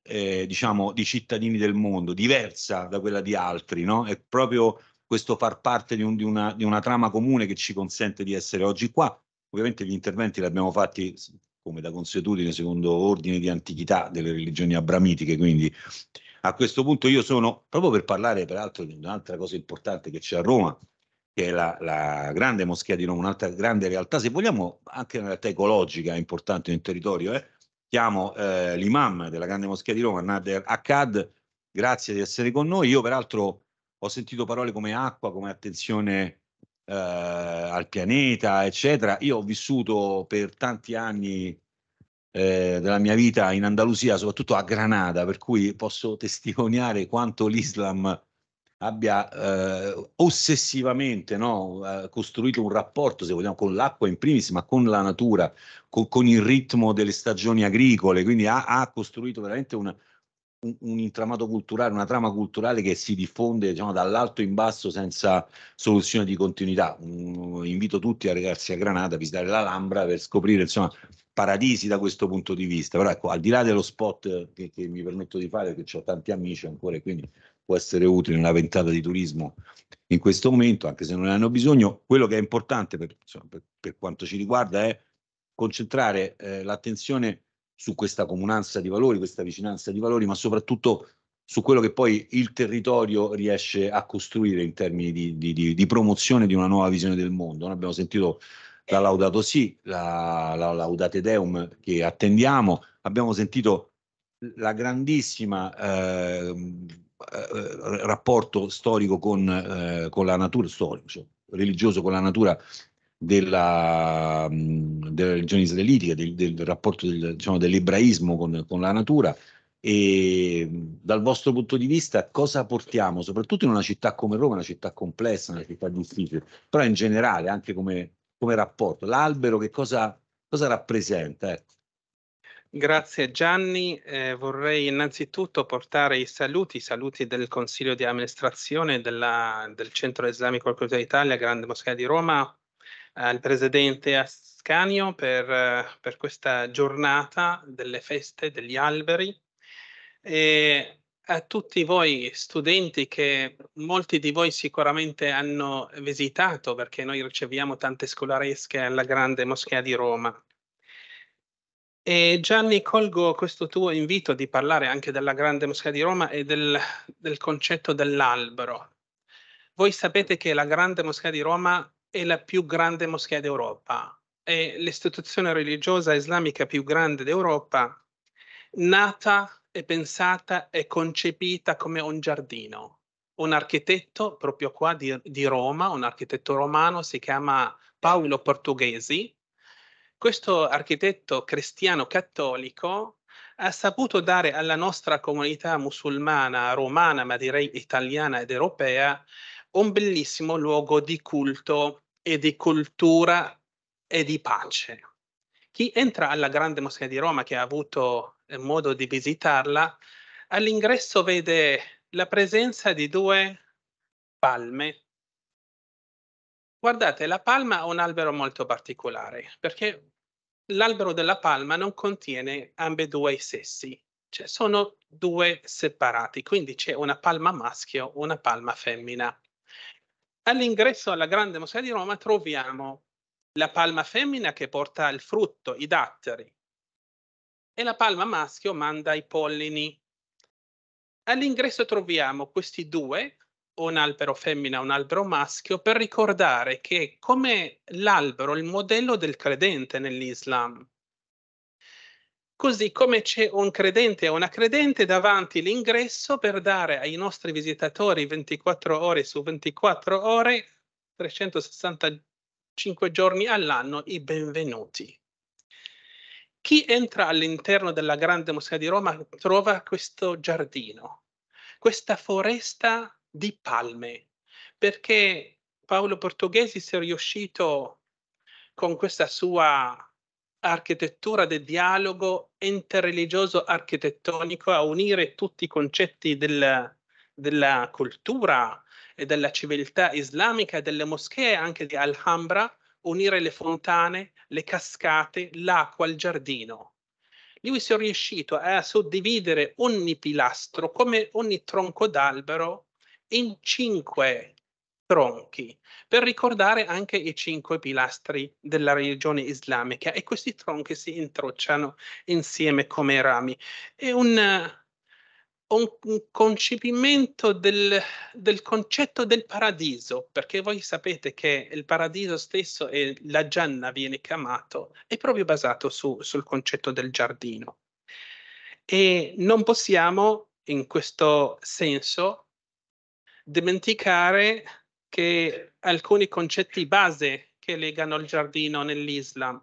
S2: eh, diciamo, di cittadini del mondo, diversa da quella di altri, no? È proprio questo far parte di, un, di, una, di una trama comune che ci consente di essere oggi qua. Ovviamente gli interventi li abbiamo fatti come da consuetudine secondo ordine di antichità delle religioni abramitiche, quindi a questo punto io sono, proprio per parlare peraltro di un'altra cosa importante che c'è a Roma, che è la, la grande moschea di Roma, un'altra grande realtà, se vogliamo anche una realtà ecologica importante nel territorio, eh? chiamo eh, l'imam della grande moschea di Roma, Nader Akkad, grazie di essere con noi, io peraltro ho sentito parole come acqua, come attenzione eh, al pianeta, eccetera. Io ho vissuto per tanti anni eh, della mia vita in Andalusia, soprattutto a Granada, per cui posso testimoniare quanto l'Islam abbia eh, ossessivamente no, eh, costruito un rapporto, se vogliamo, con l'acqua in primis, ma con la natura, con, con il ritmo delle stagioni agricole, quindi ha, ha costruito veramente una, un, un, intramato culturale, una trama culturale che si diffonde diciamo, dall'alto in basso senza soluzione di continuità. Um, invito tutti a recarsi a Granada, a visitare l'Alhambra per scoprire insomma, paradisi da questo punto di vista. Però ecco, al di là dello spot che, che mi permetto di fare, perché ho tanti amici ancora, quindi può essere utile una ventata di turismo in questo momento, anche se non ne hanno bisogno, quello che è importante per, insomma, per, per quanto ci riguarda è concentrare eh, l'attenzione su questa comunanza di valori, questa vicinanza di valori, ma soprattutto su quello che poi il territorio riesce a costruire in termini di, di, di, di promozione di una nuova visione del mondo. Noi abbiamo sentito la Laudato Si, la, la Laudate Deum che attendiamo. Abbiamo sentito la grandissima ehm, eh, rapporto storico con, eh, con la natura, storico, cioè, religioso con la natura della, della religione israelitica, del, del rapporto del, diciamo, dell'ebraismo con, con, la natura. E dal vostro punto di vista cosa portiamo, soprattutto in una città come Roma, una città complessa, una città difficile, però in generale anche come come rapporto? L'albero che cosa, cosa rappresenta? Ecco.
S11: Grazie Gianni, eh, vorrei innanzitutto portare i saluti, i saluti del Consiglio di amministrazione della, del Centro Islamico Cultura d'Italia, Grande Moschea di Roma, al Presidente Ascanio per, per questa giornata delle feste degli alberi e a tutti voi studenti che molti di voi sicuramente hanno visitato perché noi riceviamo tante scolaresche alla grande moschea di Roma. E Gianni, colgo questo tuo invito di parlare anche della grande moschea di Roma e del, del concetto dell'albero. Voi sapete che la grande moschea di Roma è la più grande moschea d'Europa, è l'istituzione religiosa islamica più grande d'Europa, nata è pensata, e concepita come un giardino. Un architetto proprio qua di, di Roma, un architetto romano, si chiama Paolo Portughesi. Questo architetto cristiano cattolico ha saputo dare alla nostra comunità musulmana, romana, ma direi italiana ed europea, un bellissimo luogo di culto e di cultura e di pace. Chi entra alla Grande Moschea di Roma, che ha avuto eh, modo di visitarla, all'ingresso vede la presenza di due palme. Guardate, la palma è un albero molto particolare perché l'albero della palma non contiene ambedue i sessi, cioè sono due separati, quindi c'è una palma maschio, e una palma femmina. All'ingresso alla Grande Mosca di Roma troviamo la palma femmina che porta il frutto, i datteri, e la palma maschio manda i pollini. All'ingresso troviamo questi due, un albero femmina e un albero maschio, per ricordare che come l'albero il modello del credente nell'Islam. Così come c'è un credente e una credente davanti l'ingresso per dare ai nostri visitatori 24 ore su 24 ore, 365 giorni all'anno, i benvenuti chi entra all'interno della grande moschea di Roma trova questo giardino, questa foresta di palme, perché Paolo Portoghesi si è riuscito con questa sua architettura del dialogo interreligioso architettonico a unire tutti i concetti del, della cultura e della civiltà islamica e delle moschee anche di Alhambra unire le fontane, le cascate, l'acqua, il giardino. Lewis è riuscito a suddividere ogni pilastro, come ogni tronco d'albero, in cinque tronchi, per ricordare anche i cinque pilastri della religione islamica e questi tronchi si intrecciano insieme come rami. È un un concepimento del, del, concetto del paradiso, perché voi sapete che il paradiso stesso e la Gianna viene chiamato, è proprio basato su, sul concetto del giardino. E non possiamo, in questo senso, dimenticare che alcuni concetti base che legano il giardino nell'Islam.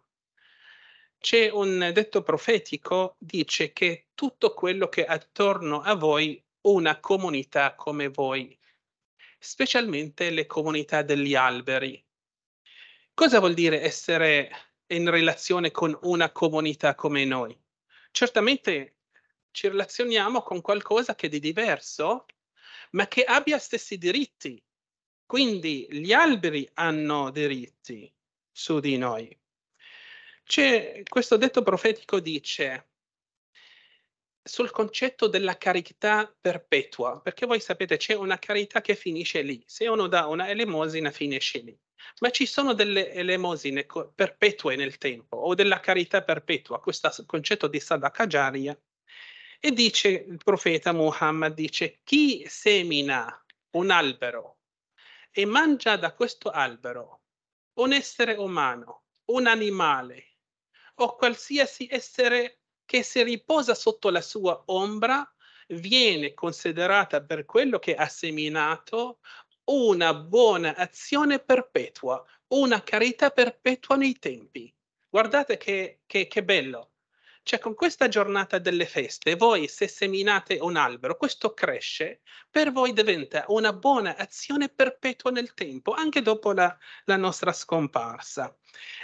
S11: C'è un detto profetico, dice che tutto quello che attorno a voi una comunità come voi, specialmente le comunità degli alberi. Cosa vuol dire essere in relazione con una comunità come noi? Certamente ci relazioniamo con qualcosa che è di diverso, ma che abbia stessi diritti. Quindi gli alberi hanno diritti su di noi. C'è, questo detto profetico dice sul concetto della carità perpetua, perché voi sapete c'è una carità che finisce lì, se uno dà una elemosina finisce lì, ma ci sono delle elemosine perpetue nel tempo o della carità perpetua, questo concetto di Sadaqa Jaria, e dice il profeta Muhammad, dice chi semina un albero e mangia da questo albero un essere umano, un animale o qualsiasi essere che se riposa sotto la sua ombra viene considerata per quello che ha seminato una buona azione perpetua, una carità perpetua nei tempi. Guardate che, che, che bello. Cioè, con questa giornata delle feste, voi se seminate un albero, questo cresce, per voi diventa una buona azione perpetua nel tempo, anche dopo la, la nostra scomparsa.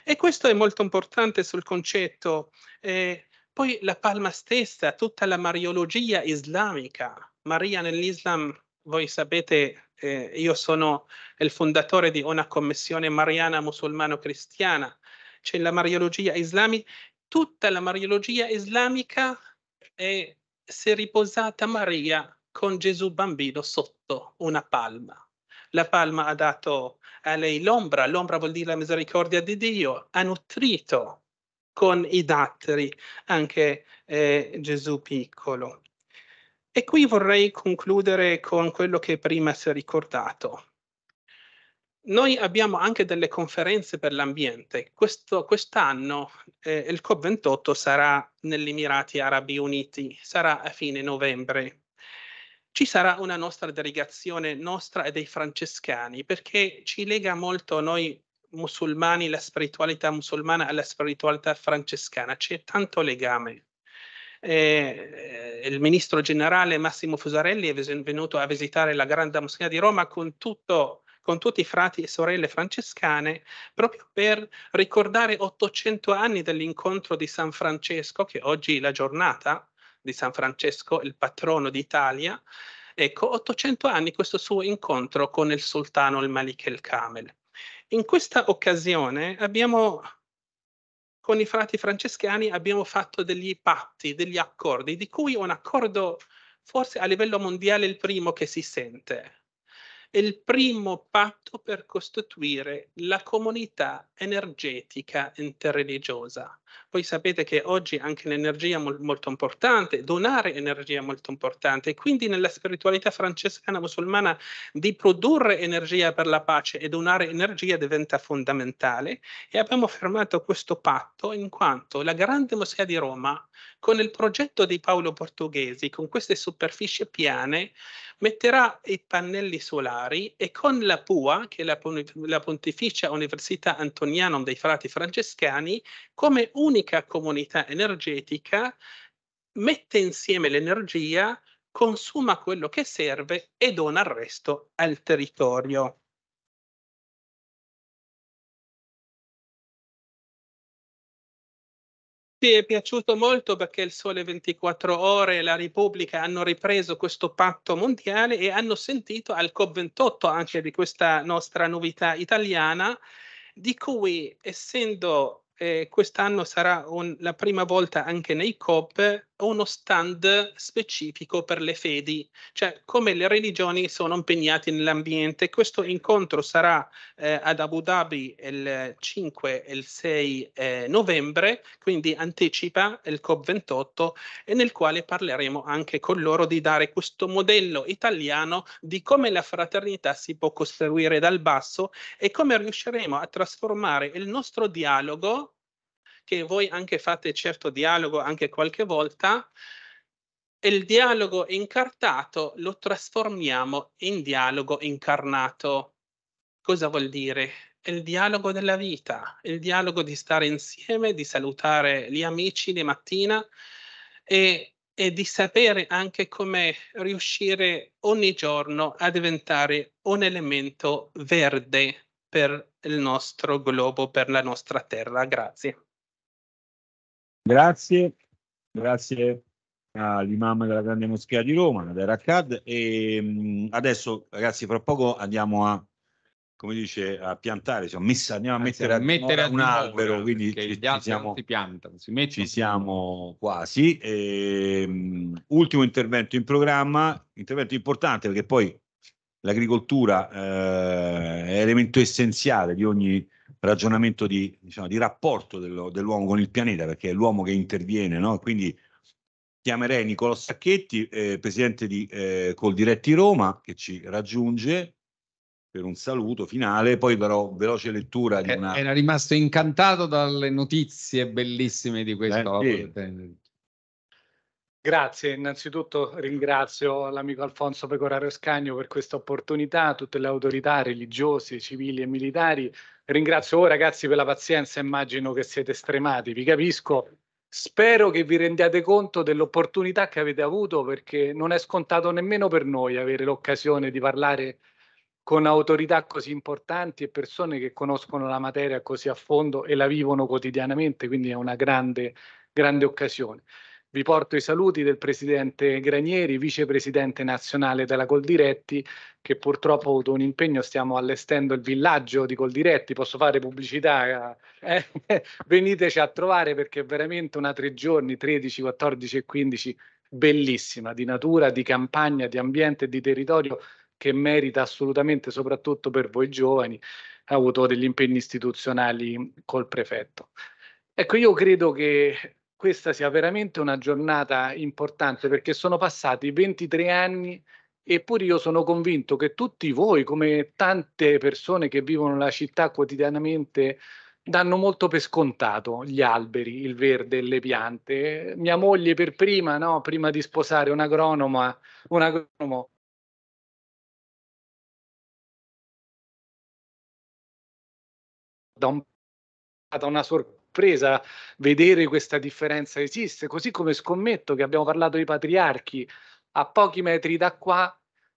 S11: E questo è molto importante sul concetto eh, poi la Palma stessa, tutta la mariologia islamica. Maria nell'Islam, voi sapete, eh, io sono il fondatore di una commissione mariana musulmano-cristiana, c'è la mariologia islamica, tutta la mariologia islamica è, si è riposata Maria con Gesù bambino sotto una palma. La palma ha dato a lei l'ombra, l'ombra vuol dire la misericordia di Dio, ha nutrito con i datteri, anche eh, Gesù piccolo. E qui vorrei concludere con quello che prima si è ricordato. Noi abbiamo anche delle conferenze per l'ambiente. quest'anno eh, il COP28 sarà negli Emirati Arabi Uniti, sarà a fine novembre. Ci sarà una nostra delegazione, nostra e dei francescani, perché ci lega molto noi musulmani, la spiritualità musulmana alla spiritualità francescana, c'è tanto legame. Eh, il ministro generale Massimo Fusarelli è venuto a visitare la grande moschea di Roma con, tutto, con tutti i frati e sorelle francescane proprio per ricordare 800 anni dell'incontro di San Francesco, che oggi è la giornata di San Francesco, il patrono d'Italia, Ecco, 800 anni questo suo incontro con il sultano il Malik el Kamel. In questa occasione abbiamo, con i frati francescani, abbiamo fatto degli patti, degli accordi, di cui un accordo forse a livello mondiale il primo che si sente. È Il primo patto per costituire la comunità energetica interreligiosa. Voi sapete che oggi anche l'energia è mol- molto importante, donare energia è molto importante quindi nella spiritualità francescana musulmana di produrre energia per la pace e donare energia diventa fondamentale e abbiamo firmato questo patto in quanto la grande moschea di Roma con il progetto di Paolo Portoghesi, con queste superfici piane, metterà i pannelli solari e con la PUA, che è la, la Pontificia Università Antonianum dei Frati Francescani, come unica comunità energetica mette insieme l'energia, consuma quello che serve e dona il resto al territorio. Mi è piaciuto molto perché il Sole 24 Ore e la Repubblica hanno ripreso questo patto mondiale e hanno sentito al COP28 anche di questa nostra novità italiana, di cui essendo eh, quest'anno sarà un, la prima volta anche nei COP uno stand specifico per le fedi, cioè come le religioni sono impegnate nell'ambiente. Questo incontro sarà eh, ad Abu Dhabi il 5 e il 6 eh, novembre, quindi anticipa il COP28 e nel quale parleremo anche con loro di dare questo modello italiano di come la fraternità si può costruire dal basso e come riusciremo a trasformare il nostro dialogo che voi anche fate certo dialogo anche qualche volta, e il dialogo incartato lo trasformiamo in dialogo incarnato. Cosa vuol dire? È il dialogo della vita, il dialogo di stare insieme, di salutare gli amici di mattina e, e di sapere anche come riuscire ogni giorno a diventare un elemento verde per il nostro globo, per la nostra terra. Grazie.
S2: Grazie, grazie all'imam della grande moschea di Roma, Nader Akkad. E mm, adesso, ragazzi, fra poco andiamo a, come dice, a piantare, cioè messa, andiamo a ah, mettere, Anzi, a, mettere un albero, quindi ci, ci, siamo, si piantano, si ci siamo quasi. E, mm, ultimo intervento in programma, intervento importante perché poi l'agricoltura eh, è elemento essenziale di ogni ragionamento di, diciamo, di rapporto dell'uomo con il pianeta, perché è l'uomo che interviene, no? quindi chiamerei Nicolò Sacchetti, eh, presidente di eh, Coldiretti Roma, che ci raggiunge per un saluto finale, poi però veloce lettura di eh, una...
S4: Era rimasto incantato dalle notizie bellissime di eh, questo. Eh, sì.
S12: Grazie, innanzitutto ringrazio l'amico Alfonso Pecoraro Scagno per questa opportunità, tutte le autorità religiose, civili e militari Ringrazio voi ragazzi per la pazienza, immagino che siete stremati, vi capisco. Spero che vi rendiate conto dell'opportunità che avete avuto perché non è scontato nemmeno per noi avere l'occasione di parlare con autorità così importanti e persone che conoscono la materia così a fondo e la vivono quotidianamente, quindi è una grande, grande occasione. Vi porto i saluti del presidente Granieri, vicepresidente nazionale della Coldiretti, che purtroppo ha avuto un impegno, stiamo allestendo il villaggio di Coldiretti, posso fare pubblicità, eh? eh *laughs* veniteci a trovare perché è veramente una tre giorni, 13, 14 e 15, bellissima, di natura, di campagna, di ambiente e di territorio che merita assolutamente, soprattutto per voi giovani, ha avuto degli impegni istituzionali col prefetto. Ecco, io credo che questa sia veramente una giornata importante perché sono passati 23 anni eppure io sono convinto che tutti voi, come tante persone che vivono la città quotidianamente, danno molto per scontato gli alberi, il verde, le piante. Mia moglie per prima, no? prima di sposare un agronomo, un agronomo da un, una sorpresa sorpresa vedere questa differenza esiste, così come scommetto che abbiamo parlato dei patriarchi, a pochi metri da qua,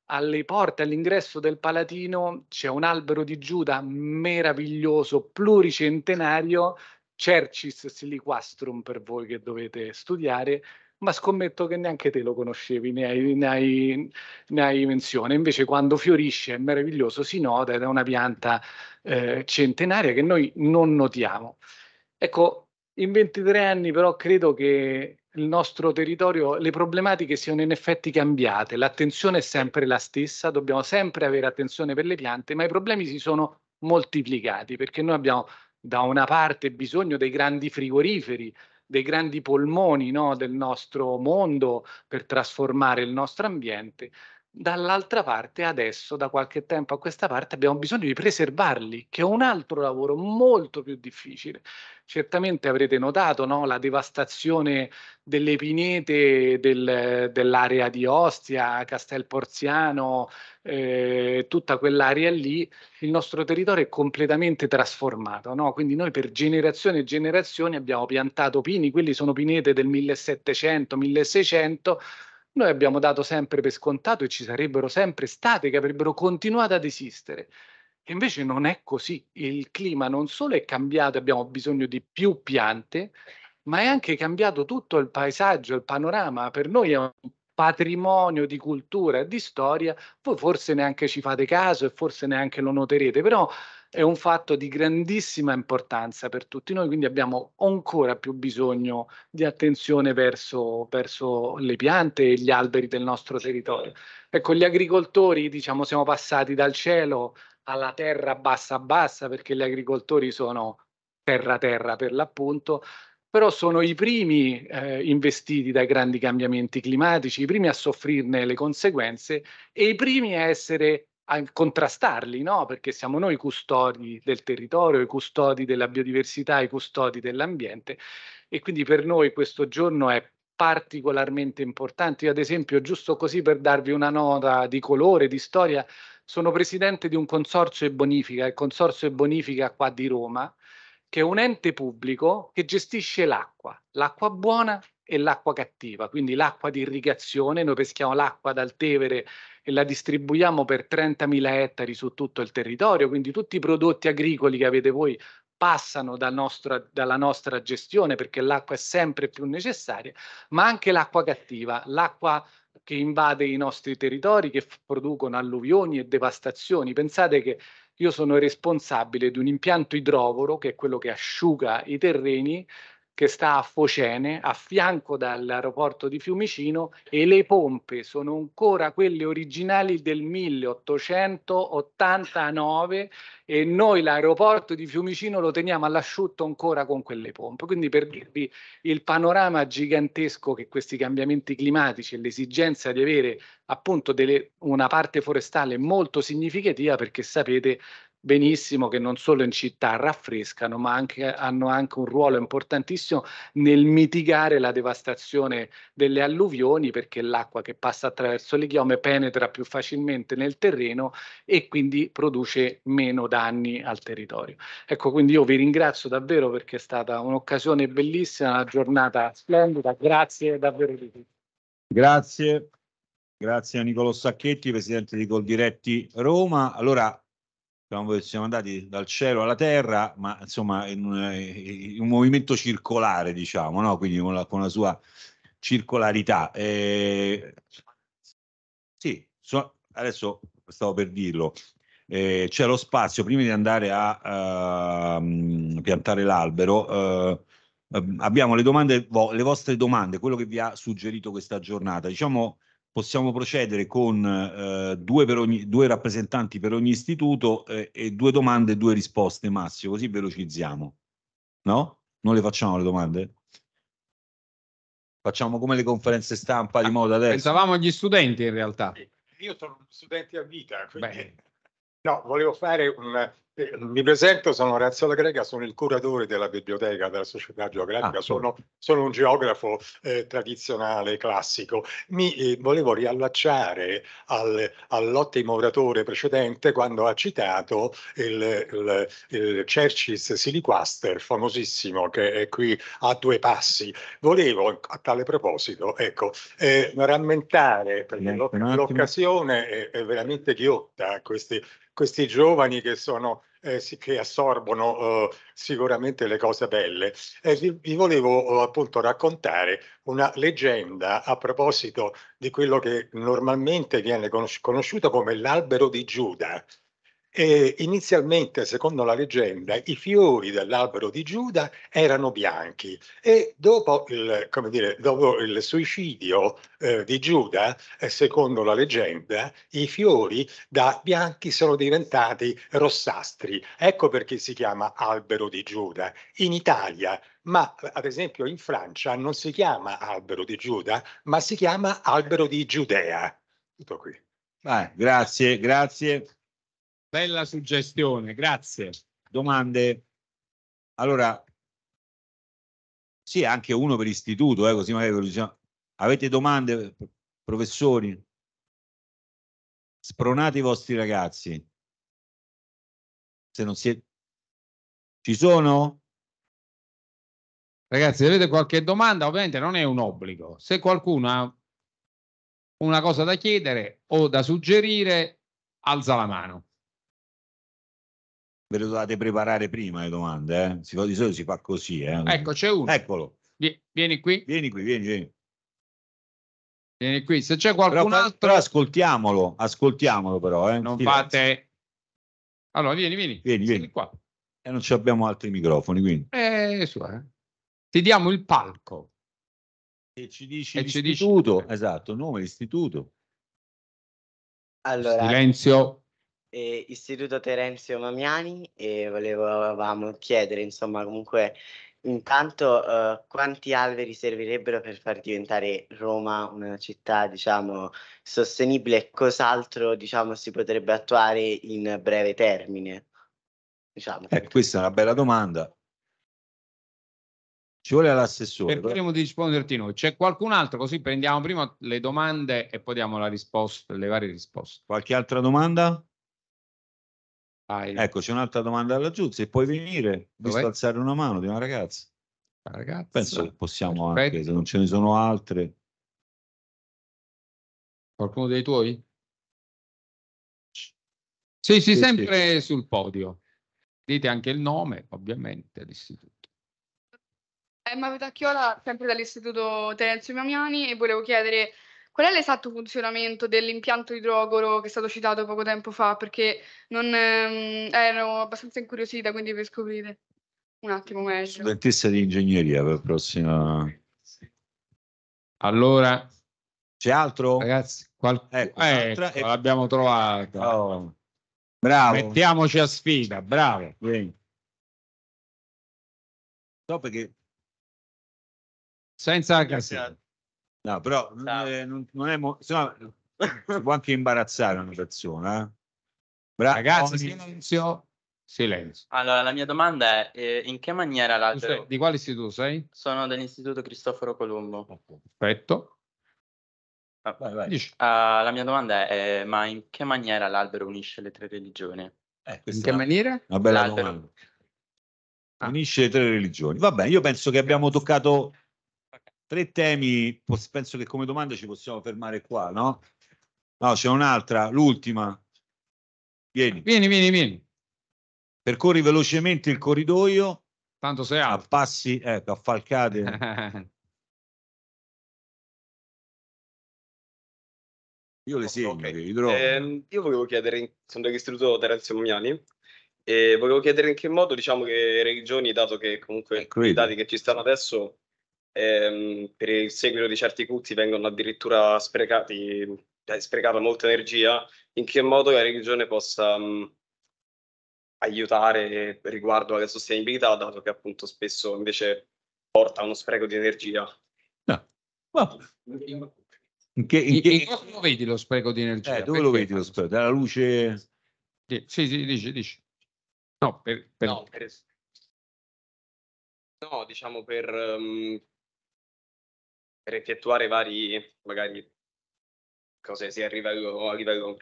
S12: alle porte, all'ingresso del Palatino, c'è un albero di Giuda meraviglioso, pluricentenario, Cercis siliquastrum per voi che dovete studiare, ma scommetto che neanche te lo conoscevi, ne hai, ne, hai, ne hai, menzione. Invece quando fiorisce è meraviglioso, si nota ed è una pianta eh, centenaria che noi non notiamo. Ecco, in 23 anni però credo che il nostro territorio, le problematiche siano in effetti cambiate, l'attenzione è sempre la stessa, dobbiamo sempre avere attenzione per le piante, ma i problemi si sono moltiplicati perché noi abbiamo da una parte bisogno dei grandi frigoriferi, dei grandi polmoni no, del nostro mondo per trasformare il nostro ambiente, Dall'altra parte, adesso, da qualche tempo a questa parte, abbiamo bisogno di preservarli, che è un altro lavoro molto più difficile. Certamente avrete notato no, la devastazione delle pinete del, dell'area di Ostia, Castel Porziano, eh, tutta quell'area lì. Il nostro territorio è completamente trasformato, no? quindi noi per generazioni e generazioni abbiamo piantato pini, quelli sono pinete del 1700-1600 noi abbiamo dato sempre per scontato e ci sarebbero sempre state che avrebbero continuato ad esistere. E invece non è così. Il clima non solo è cambiato, abbiamo bisogno di più piante, ma è anche cambiato tutto il paesaggio, il panorama. Per noi è un patrimonio di cultura e di storia, voi forse neanche ci fate caso e forse neanche lo noterete, però è un fatto di grandissima importanza per tutti noi, quindi abbiamo ancora più bisogno di attenzione verso, verso le piante e gli alberi del nostro territorio. Ecco, gli agricoltori, diciamo, siamo passati dal cielo alla terra bassa bassa, perché gli agricoltori sono terra terra per l'appunto, però sono i primi eh, investiti dai grandi cambiamenti climatici, i primi a soffrirne le conseguenze e i primi a essere a contrastarli, no? perché siamo noi i custodi del territorio, i custodi della biodiversità, i custodi dell'ambiente e quindi per noi questo giorno è particolarmente importante. Io ad esempio, giusto così per darvi una nota di colore, di storia, sono presidente di un consorzio e bonifica, il consorzio e bonifica qua di Roma, che è un ente pubblico che gestisce l'acqua, l'acqua buona e l'acqua cattiva, quindi l'acqua di irrigazione, noi peschiamo l'acqua dal Tevere e la distribuiamo per 30.000 ettari su tutto il territorio, quindi tutti i prodotti agricoli che avete voi passano dal nostro, dalla nostra gestione perché l'acqua è sempre più necessaria, ma anche l'acqua cattiva, l'acqua che invade i nostri territori, che producono alluvioni e devastazioni. Pensate che io sono responsabile di un impianto idrovoro, che è quello che asciuga i terreni, che sta a Focene, a fianco dall'aeroporto di Fiumicino e le pompe sono ancora quelle originali del 1889 e noi l'aeroporto di Fiumicino lo teniamo all'asciutto ancora con quelle pompe. Quindi per dirvi il panorama gigantesco che questi cambiamenti climatici e l'esigenza di avere appunto delle, una parte forestale molto significativa perché sapete benissimo che non solo in città raffrescano, ma anche, hanno anche un ruolo importantissimo nel mitigare la devastazione delle alluvioni, perché l'acqua che passa attraverso le chiome penetra più facilmente nel terreno e quindi produce meno danni al territorio. Ecco, quindi io vi ringrazio davvero perché è stata un'occasione bellissima, una giornata splendida, grazie davvero di tutti.
S2: Grazie. Grazie a Nicolo Sacchetti, presidente di Coldiretti Roma. Allora, siamo andati dal cielo alla terra, ma insomma in un, in eh, un movimento circolare, diciamo, no? quindi con la, con la, sua circolarità. Eh, sì, so, adesso stavo per dirlo, eh, c'è lo spazio prima di andare a uh, piantare l'albero. Uh, abbiamo le domande, le vostre domande, quello che vi ha suggerito questa giornata. Diciamo possiamo procedere con eh, due, ogni, due, rappresentanti per ogni istituto eh, e due domande e due risposte massimo, così velocizziamo. No? Non le facciamo le domande? Facciamo come le conferenze
S4: stampa di ah, moda adesso. Pensavamo agli studenti in realtà.
S13: Io sono studente a vita, quindi... Beh. No, volevo fare un, eh, mi presento, sono Orazio La Greca, sono il curatore della biblioteca della Società Geografica, ah, sono, sono, un geografo eh, tradizionale, classico. Mi eh, volevo riallacciare al, all'ottimo oratore precedente quando ha citato il, il, il Cercis Siliquaster, famosissimo, che è qui a due passi. Volevo a tale proposito ecco, eh, rammentare, perché l'occasione è, è veramente ghiotta, questi, questi giovani che, sono, eh, si, che assorbono eh, sicuramente le cose belle. Eh, vi, vi, volevo eh, appunto raccontare una leggenda a proposito di quello che normalmente viene conosciuto come l'albero di Giuda. Eh, inizialmente, secondo la leggenda, i fiori dell'albero di Giuda erano bianchi e dopo il, dire, dopo il suicidio eh, di Giuda, eh, secondo la leggenda, i fiori da bianchi sono diventati rossastri. Ecco perché si chiama albero di Giuda. In Italia ma ad esempio in Francia non si chiama albero di Giuda, ma si chiama albero di Giudea. Tutto qui. Ah, grazie, grazie.
S2: Bella suggestione, grazie. Domande? Allora, sì, anche uno per istituto, eh, così magari diciamo. Avete domande, professori? Spronate i vostri
S1: ragazzi. Se non siete... Ci sono?
S4: Ragazzi, se avete qualche domanda, ovviamente non è un obbligo. Se qualcuno ha una cosa da chiedere o da suggerire, alza la mano
S2: ve le dovete preparare prima le domande, eh? si, di solito si fa così. Eh? Ecco, c'è uno. Eccolo. Vieni qui. Vieni qui, vieni, vieni. Vieni qui, se c'è qualcun però, altro... Però ascoltiamolo, ascoltiamolo però. Eh? Non Silenzio.
S4: fate... Allora, vieni, vieni. Vieni, vieni. qua. E
S2: eh, non ci abbiamo altri microfoni, quindi. Eh, su, eh. Ti diamo il palco. E ci dici e l'istituto, ci dici... esatto, nome, l'istituto. Allora, Silenzio
S9: eh, Istituto Terenzio Mamiani e volevamo chiedere, insomma, comunque intanto eh, quanti alberi servirebbero per far diventare Roma una città, diciamo, sostenibile e cos'altro, diciamo, si potrebbe attuare in breve termine? Diciamo,
S2: eh, questa è una bella domanda. Ci vuole l'assessore. Cerchiamo
S9: di
S4: risponderti noi. C'è qualcun altro? Così prendiamo prima le domande e poi diamo la risposta, le varie risposte. Qualche altra domanda? Hai... Ecco, c'è un'altra domanda alla Giuzzi. Puoi venire, Dov'è? visto alzare una
S2: mano di una ragazza? Ragazza, Penso che possiamo perfetto. anche, se non ce ne sono altre.
S1: Qualcuno dei tuoi?
S4: Sì, sì, sempre sì. sul podio. Dite anche il nome, ovviamente, dell'istituto.
S8: Emma eh, Petacchiola, sempre dall'Istituto Terenzio Mamiani, e volevo chiedere Qual è l'esatto funzionamento dell'impianto idrogoro che è stato citato poco tempo fa? Perché non, ehm, eh, ero abbastanza incuriosita, quindi per scoprire un attimo meglio.
S2: Studentessa di ingegneria per la prossima.
S4: Allora, c'è altro? Ragazzi, qual... ecco, ecco, ecco, l'abbiamo trovata. Oh.
S2: Bravo. Mettiamoci a sfida, bravo. Vieni.
S1: No, perché senza la No, però
S2: eh, non, non, è mo- insomma, si può anche imbarazzare una persona. Eh?
S4: Bra- Ragazzi, silenzio. Silenzio.
S5: Allora, la mia domanda è eh, in che maniera l'altero... Sei, di quale istituto sei? Sono dell'Istituto Cristoforo Colombo. Okay.
S4: Perfetto.
S5: Ah, vai, vai. Uh, la mia domanda è, eh, ma in che maniera l'albero unisce le tre religioni?
S2: Eh, in che maniera? Una bella l'albero. domanda. Ah. Unisce le tre religioni. Va bene, io penso che abbiamo toccato tre temi, penso che come domanda ci possiamo fermare qua, no? No, c'è un'altra, l'ultima. Vieni. Vieni, vieni, vieni. Percorri velocemente il corridoio. Tanto
S1: sei alto. A passi, ecco, a falcate. *laughs* io le seguo, okay.
S9: eh, io volevo chiedere, sono dell'istituto Terenzio Mugnani, e volevo chiedere in che modo, diciamo, che regioni, dato che comunque i dati che ci stanno adesso ehm, per il seguito di certi culti vengono addirittura sprecati, eh, sprecata molta energia, in che modo la religione possa mh, mm, aiutare riguardo alla sostenibilità, dato che appunto spesso invece porta a uno spreco di energia.
S11: No. Ah, wow.
S4: In che, in che... lo vedi lo spreco di energia? Eh, dove Perché? lo vedi lo spreco? Dalla luce... Sì, sì, dici, dici. No, per, per... No, per...
S1: no, diciamo per, um, per effettuare vari,
S9: magari, cose sia a livello, a livello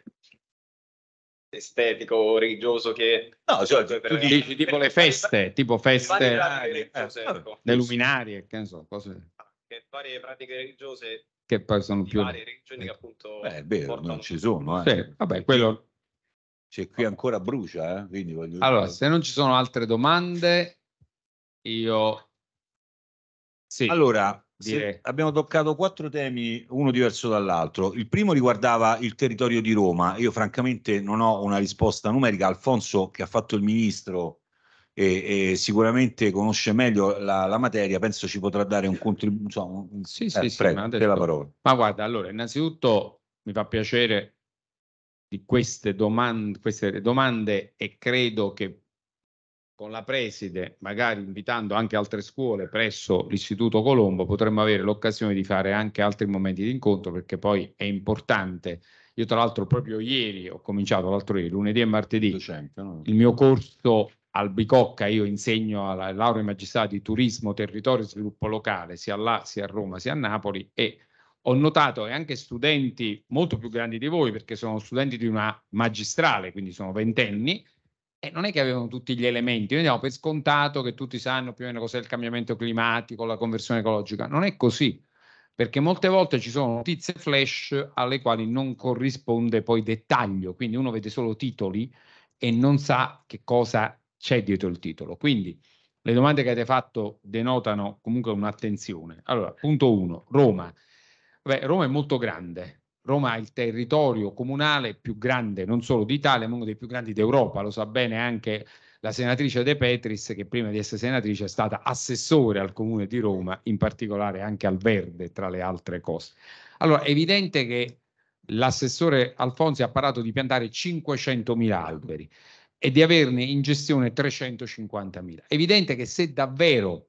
S9: estetico, religioso che... No, cioè, cioè tu per, dici tipo le
S4: feste, tipo feste, eh,
S9: ecco. le
S4: luminarie, che ne so, cose... Che varie pratiche religiose che
S2: poi sono più... varie religioni che appunto... Eh, beh, è vero, non ci sono, eh. Sì, vabbè, quello... c'è qui ancora brucia, eh? quindi voglio... Allora, se
S4: non ci sono altre domande, io...
S2: Sì. Allora, se abbiamo
S4: toccato quattro temi,
S2: uno diverso dall'altro. Il primo riguardava il territorio di Roma. Io francamente non ho una risposta numerica. Alfonso, che ha fatto il ministro e, e sicuramente conosce meglio la, la, materia, penso ci potrà dare un contributo. Un... Sì, sì, eh, sì, prego, ma, adesso... la parola.
S4: ma guarda, allora, innanzitutto mi fa piacere di queste domande, queste domande e credo che con la preside, magari invitando anche altre scuole presso l'Istituto Colombo, potremmo avere l'occasione di fare anche altri momenti di incontro perché poi è importante. Io tra l'altro proprio ieri ho cominciato, l'altro ieri, lunedì e martedì, Docente, no? il mio corso al Bicocca, io insegno alla laurea in magistrale di turismo, territorio e sviluppo locale, sia là, sia a Roma, sia a Napoli e ho notato che anche studenti molto più grandi di voi perché sono studenti di una magistrale, quindi sono ventenni, eh, non è che avevano tutti gli elementi, noi diamo per scontato che tutti sanno più o meno cos'è il cambiamento climatico, la conversione ecologica, non è così, perché molte volte ci sono notizie flash alle quali non corrisponde poi dettaglio, quindi uno vede solo titoli e non sa che cosa c'è dietro il titolo. Quindi le domande che avete fatto denotano comunque un'attenzione. Allora, punto uno, Roma. Beh, Roma è molto grande, Roma è il territorio comunale più grande non solo d'Italia, ma uno dei più grandi d'Europa, lo sa bene anche la senatrice De Petris, che prima di essere senatrice è stata assessore al comune di Roma, in particolare anche al Verde, tra le altre cose. Allora, è evidente che l'assessore Alfonsi ha parlato di piantare 500.000 alberi e di averne in gestione 350.000. È evidente che se davvero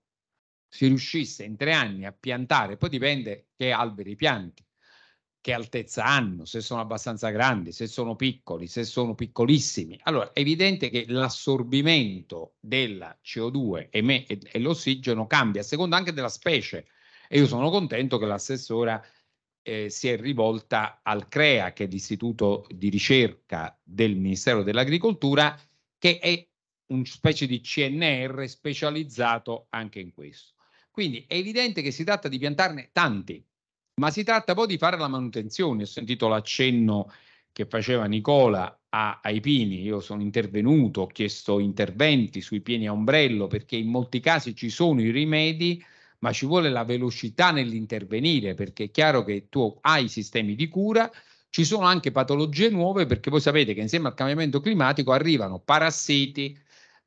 S4: si riuscisse in tre anni a piantare, poi dipende che alberi pianti, che altezza hanno, se sono abbastanza grandi, se sono piccoli, se sono piccolissimi. Allora è evidente che l'assorbimento della CO2 e, me, e, e l'ossigeno cambia a seconda anche della specie. E io sono contento che l'assessora eh, si è rivolta al CREA, che è l'istituto di ricerca del Ministero dell'Agricoltura, che è una specie di CNR specializzato anche in questo. Quindi è evidente che si tratta di piantarne tanti, ma si tratta poi di fare la manutenzione. Ho sentito l'accenno che faceva Nicola a, ai pini, io sono intervenuto, ho chiesto interventi sui pini a ombrello perché in molti casi ci sono i rimedi, ma ci vuole la velocità nell'intervenire perché è chiaro che tu hai sistemi di cura, ci sono anche patologie nuove perché voi sapete che insieme al cambiamento climatico arrivano parassiti,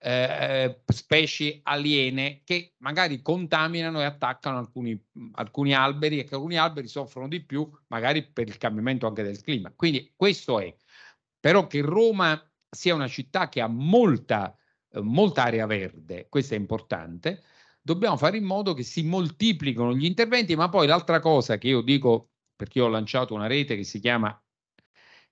S4: eh, eh, specie aliene che magari contaminano e attaccano alcuni, alcuni alberi e che alcuni alberi soffrono di più magari per il cambiamento anche del clima. Quindi questo è. Però che Roma sia una città che ha molta, eh, molta area verde, questo è importante, dobbiamo fare in modo che si moltiplichino gli interventi, ma poi l'altra cosa che io dico, perché io ho lanciato una rete che si chiama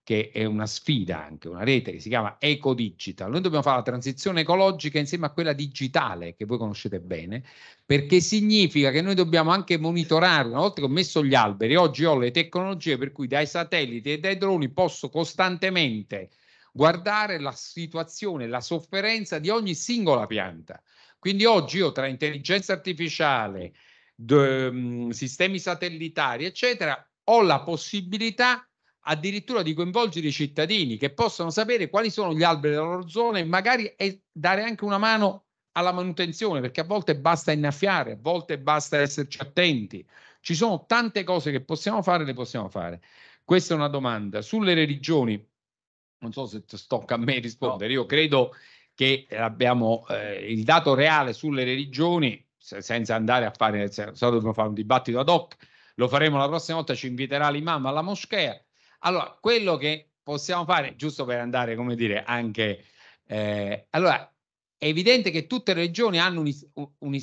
S4: che è una sfida anche, una rete che si chiama Eco Digital. Noi dobbiamo fare la transizione ecologica insieme a quella digitale che voi conoscete bene, perché significa che noi dobbiamo anche monitorare, una volta che ho messo gli alberi, oggi ho le tecnologie per cui dai satelliti e dai droni posso costantemente guardare la situazione, la sofferenza di ogni singola pianta. Quindi oggi io tra intelligenza artificiale, de, mm, sistemi satellitari, eccetera, ho la possibilità addirittura di coinvolgere i cittadini che possano sapere quali sono gli alberi della loro zona e magari dare anche una mano alla manutenzione, perché a volte basta innaffiare, a volte basta esserci attenti. Ci sono tante cose che possiamo fare, le possiamo fare. Questa è una domanda. Sulle religioni, non so se tocca a me rispondere, no. io credo che abbiamo eh, il dato reale sulle religioni, se, senza andare a fare, se, se dobbiamo fare un dibattito ad hoc, lo faremo la prossima volta, ci inviterà l'imam alla moschea, allora, quello che possiamo fare, giusto per andare, come dire, anche... Eh, allora, è evidente che tutte le regioni hanno un, un,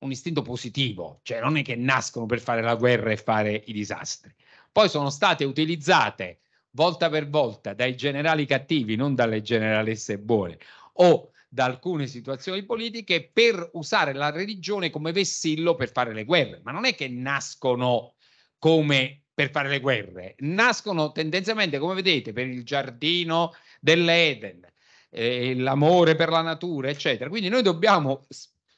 S4: un, istinto positivo, cioè non è che nascono per fare la guerra e fare i disastri. Poi sono state utilizzate volta per volta dai generali cattivi, non dalle generalesse buone, o da alcune situazioni politiche per usare la religione come vessillo per fare le guerre, ma non è che nascono come per fare le guerre, nascono tendenzialmente, come vedete, per il giardino dell'Eden, eh, l'amore per la natura, eccetera. Quindi noi dobbiamo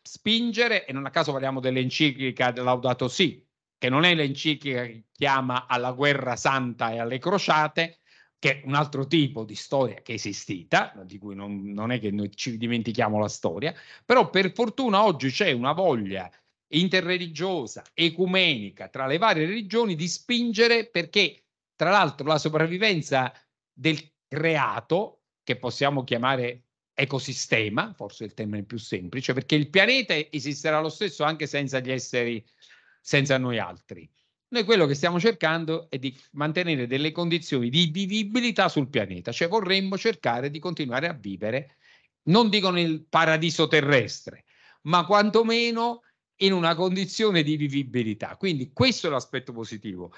S4: spingere, e non a caso parliamo dell'enciclica dell'Audato Si, che non è l'enciclica che chiama alla guerra santa e alle crociate, che è un altro tipo di storia che è esistita, di cui non, non è che noi ci dimentichiamo la storia, però per fortuna oggi c'è una voglia interreligiosa, ecumenica tra le varie religioni di spingere perché tra l'altro la sopravvivenza del creato, che possiamo chiamare ecosistema, forse è il termine più semplice, perché il pianeta esisterà lo stesso anche senza gli esseri, senza noi altri. Noi quello che stiamo cercando è di mantenere delle condizioni di vivibilità sul pianeta, cioè vorremmo cercare di continuare a vivere, non dico nel paradiso terrestre, ma quantomeno in una condizione di vivibilità. Quindi questo è l'aspetto positivo.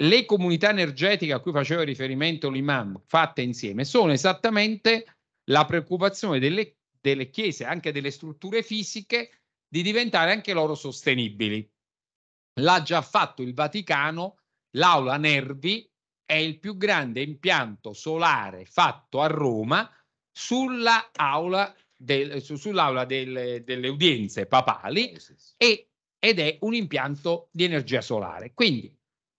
S4: Le comunità energetiche a cui faceva riferimento l'imam, fatte insieme, sono esattamente la preoccupazione delle, delle chiese, anche delle strutture fisiche, di diventare anche loro sostenibili. L'ha già fatto il Vaticano, l'aula Nervi è il più grande impianto solare fatto a Roma sulla aula del, su, sull'aula del, delle udienze papali eh, e, ed è un impianto di energia solare. Quindi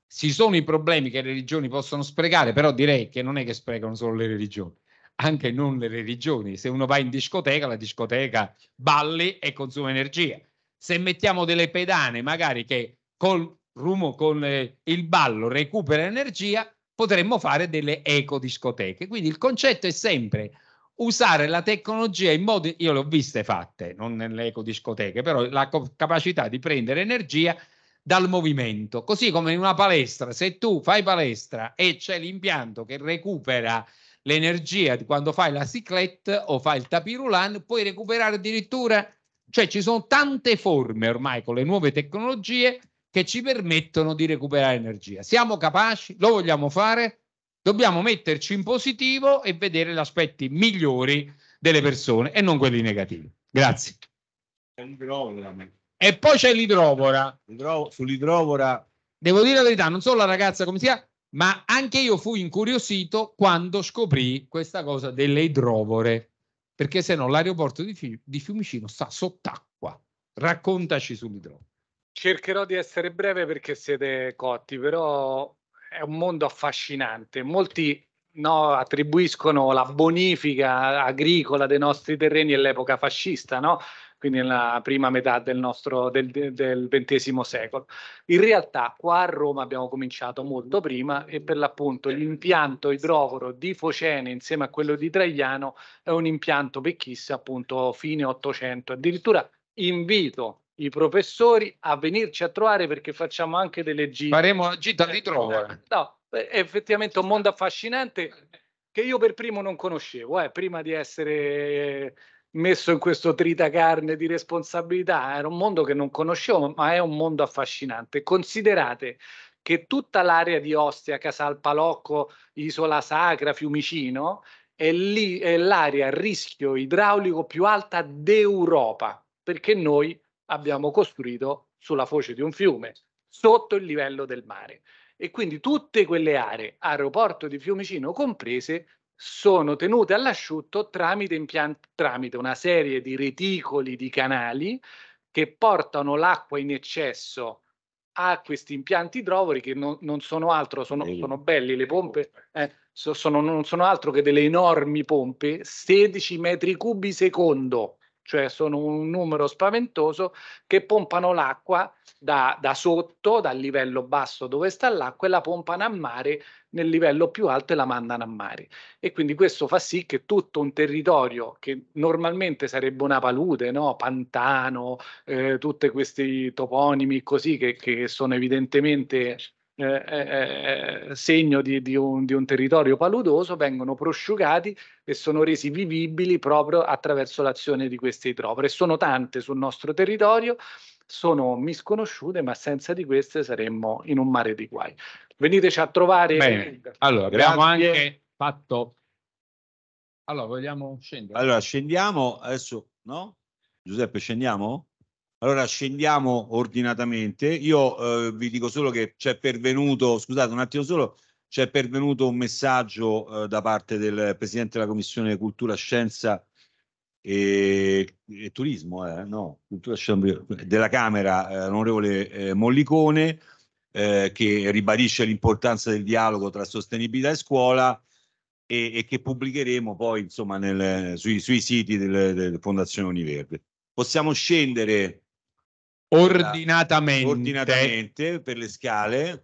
S4: ci sono i problemi che le religioni possono sprecare, però direi che non è che sprecano solo le religioni, anche non le religioni. Se uno va in discoteca, la discoteca balli e consuma energia. Se mettiamo delle pedane, magari che col rumo, con eh, il ballo recupera energia, potremmo fare delle eco discoteche. Quindi il concetto è sempre usare la tecnologia in modo, io le ho viste fatte, non nelle ecodiscoteche, però la co- capacità di prendere energia dal movimento, così come in una palestra, se tu fai palestra e c'è l'impianto che recupera l'energia di quando fai la ciclette o fai il tapirulan, puoi recuperare addirittura, cioè ci sono tante forme ormai con le nuove tecnologie che ci permettono di recuperare energia. Siamo capaci, lo vogliamo fare? Dobbiamo metterci in positivo e vedere gli aspetti migliori delle persone e non quelli negativi. Grazie. E poi c'è l'idrovora. sull'idrovora. Devo dire la verità, non so la ragazza come sia, ma anche io fui incuriosito quando scoprì questa cosa delle idrovore, perché se no l'aeroporto di Fiumicino sta sott'acqua. Raccontaci sull'idrovora.
S12: Cercherò di essere breve perché siete cotti, però è un mondo affascinante. Molti no, attribuiscono la bonifica agricola dei nostri terreni all'epoca fascista, no? quindi nella prima metà del, nostro, del, del XX secolo. In realtà qua a Roma abbiamo cominciato molto prima e per l'appunto l'impianto idroforo di Focene insieme a quello di Traiano è un impianto vecchissimo appunto fine 800, addirittura invito i professori a venirci a trovare perché facciamo anche delle gite. Faremo una gita di certo. trova. No, eh, è effettivamente un mondo affascinante che io per primo non conoscevo, eh, prima di essere eh, messo in questo tritacarne di responsabilità, era un mondo che non conoscevo, ma è un mondo affascinante. Considerate che tutta l'area di Ostia, Casal Palocco, Isola Sacra, Fiumicino, è, lì, è l'area a rischio idraulico più alta d'Europa, perché noi abbiamo costruito sulla foce di un fiume, sotto il livello del mare. E quindi tutte quelle aree, aeroporto di Fiumicino comprese, sono tenute all'asciutto tramite, tramite una serie di reticoli di canali che portano l'acqua in eccesso a questi impianti idrovori che non, non sono altro, sono, sono, belli le pompe, eh, sono, non sono altro che delle enormi pompe, 16 metri cubi secondo cioè sono un numero spaventoso che pompano l'acqua da, da, sotto, dal livello basso dove sta l'acqua e la pompano a mare nel livello più alto e la mandano a mare. E quindi questo fa sì che tutto un territorio che normalmente sarebbe una palude, no? pantano, eh, tutti questi toponimi così che, che sono evidentemente eh, eh, eh, segno di, di, un, di un territorio paludoso vengono prosciugati e sono resi vivibili proprio attraverso l'azione di queste idrofore. Sono tante sul nostro territorio, sono misconosciute, ma senza di queste saremmo in un mare di guai. Veniteci a trovare. Bene. Allora, abbiamo anche fatto.
S4: Allora, vogliamo scendere?
S2: Allora, scendiamo adesso, no? Giuseppe, scendiamo? Allora scendiamo ordinatamente. Io eh, vi dico solo che c'è pervenuto, scusate un attimo solo, c'è pervenuto un messaggio eh, da parte del Presidente della Commissione Cultura, Scienza e, e Turismo, eh, no, Cultura, Scienza, della Camera, eh, l'onorevole eh, Mollicone, eh, che ribadisce l'importanza del dialogo tra sostenibilità e scuola e, e che pubblicheremo poi insomma, nel, sui, sui, siti del, delle Fondazione Univerde possiamo scendere ordinatamente, ordinatamente per le scale.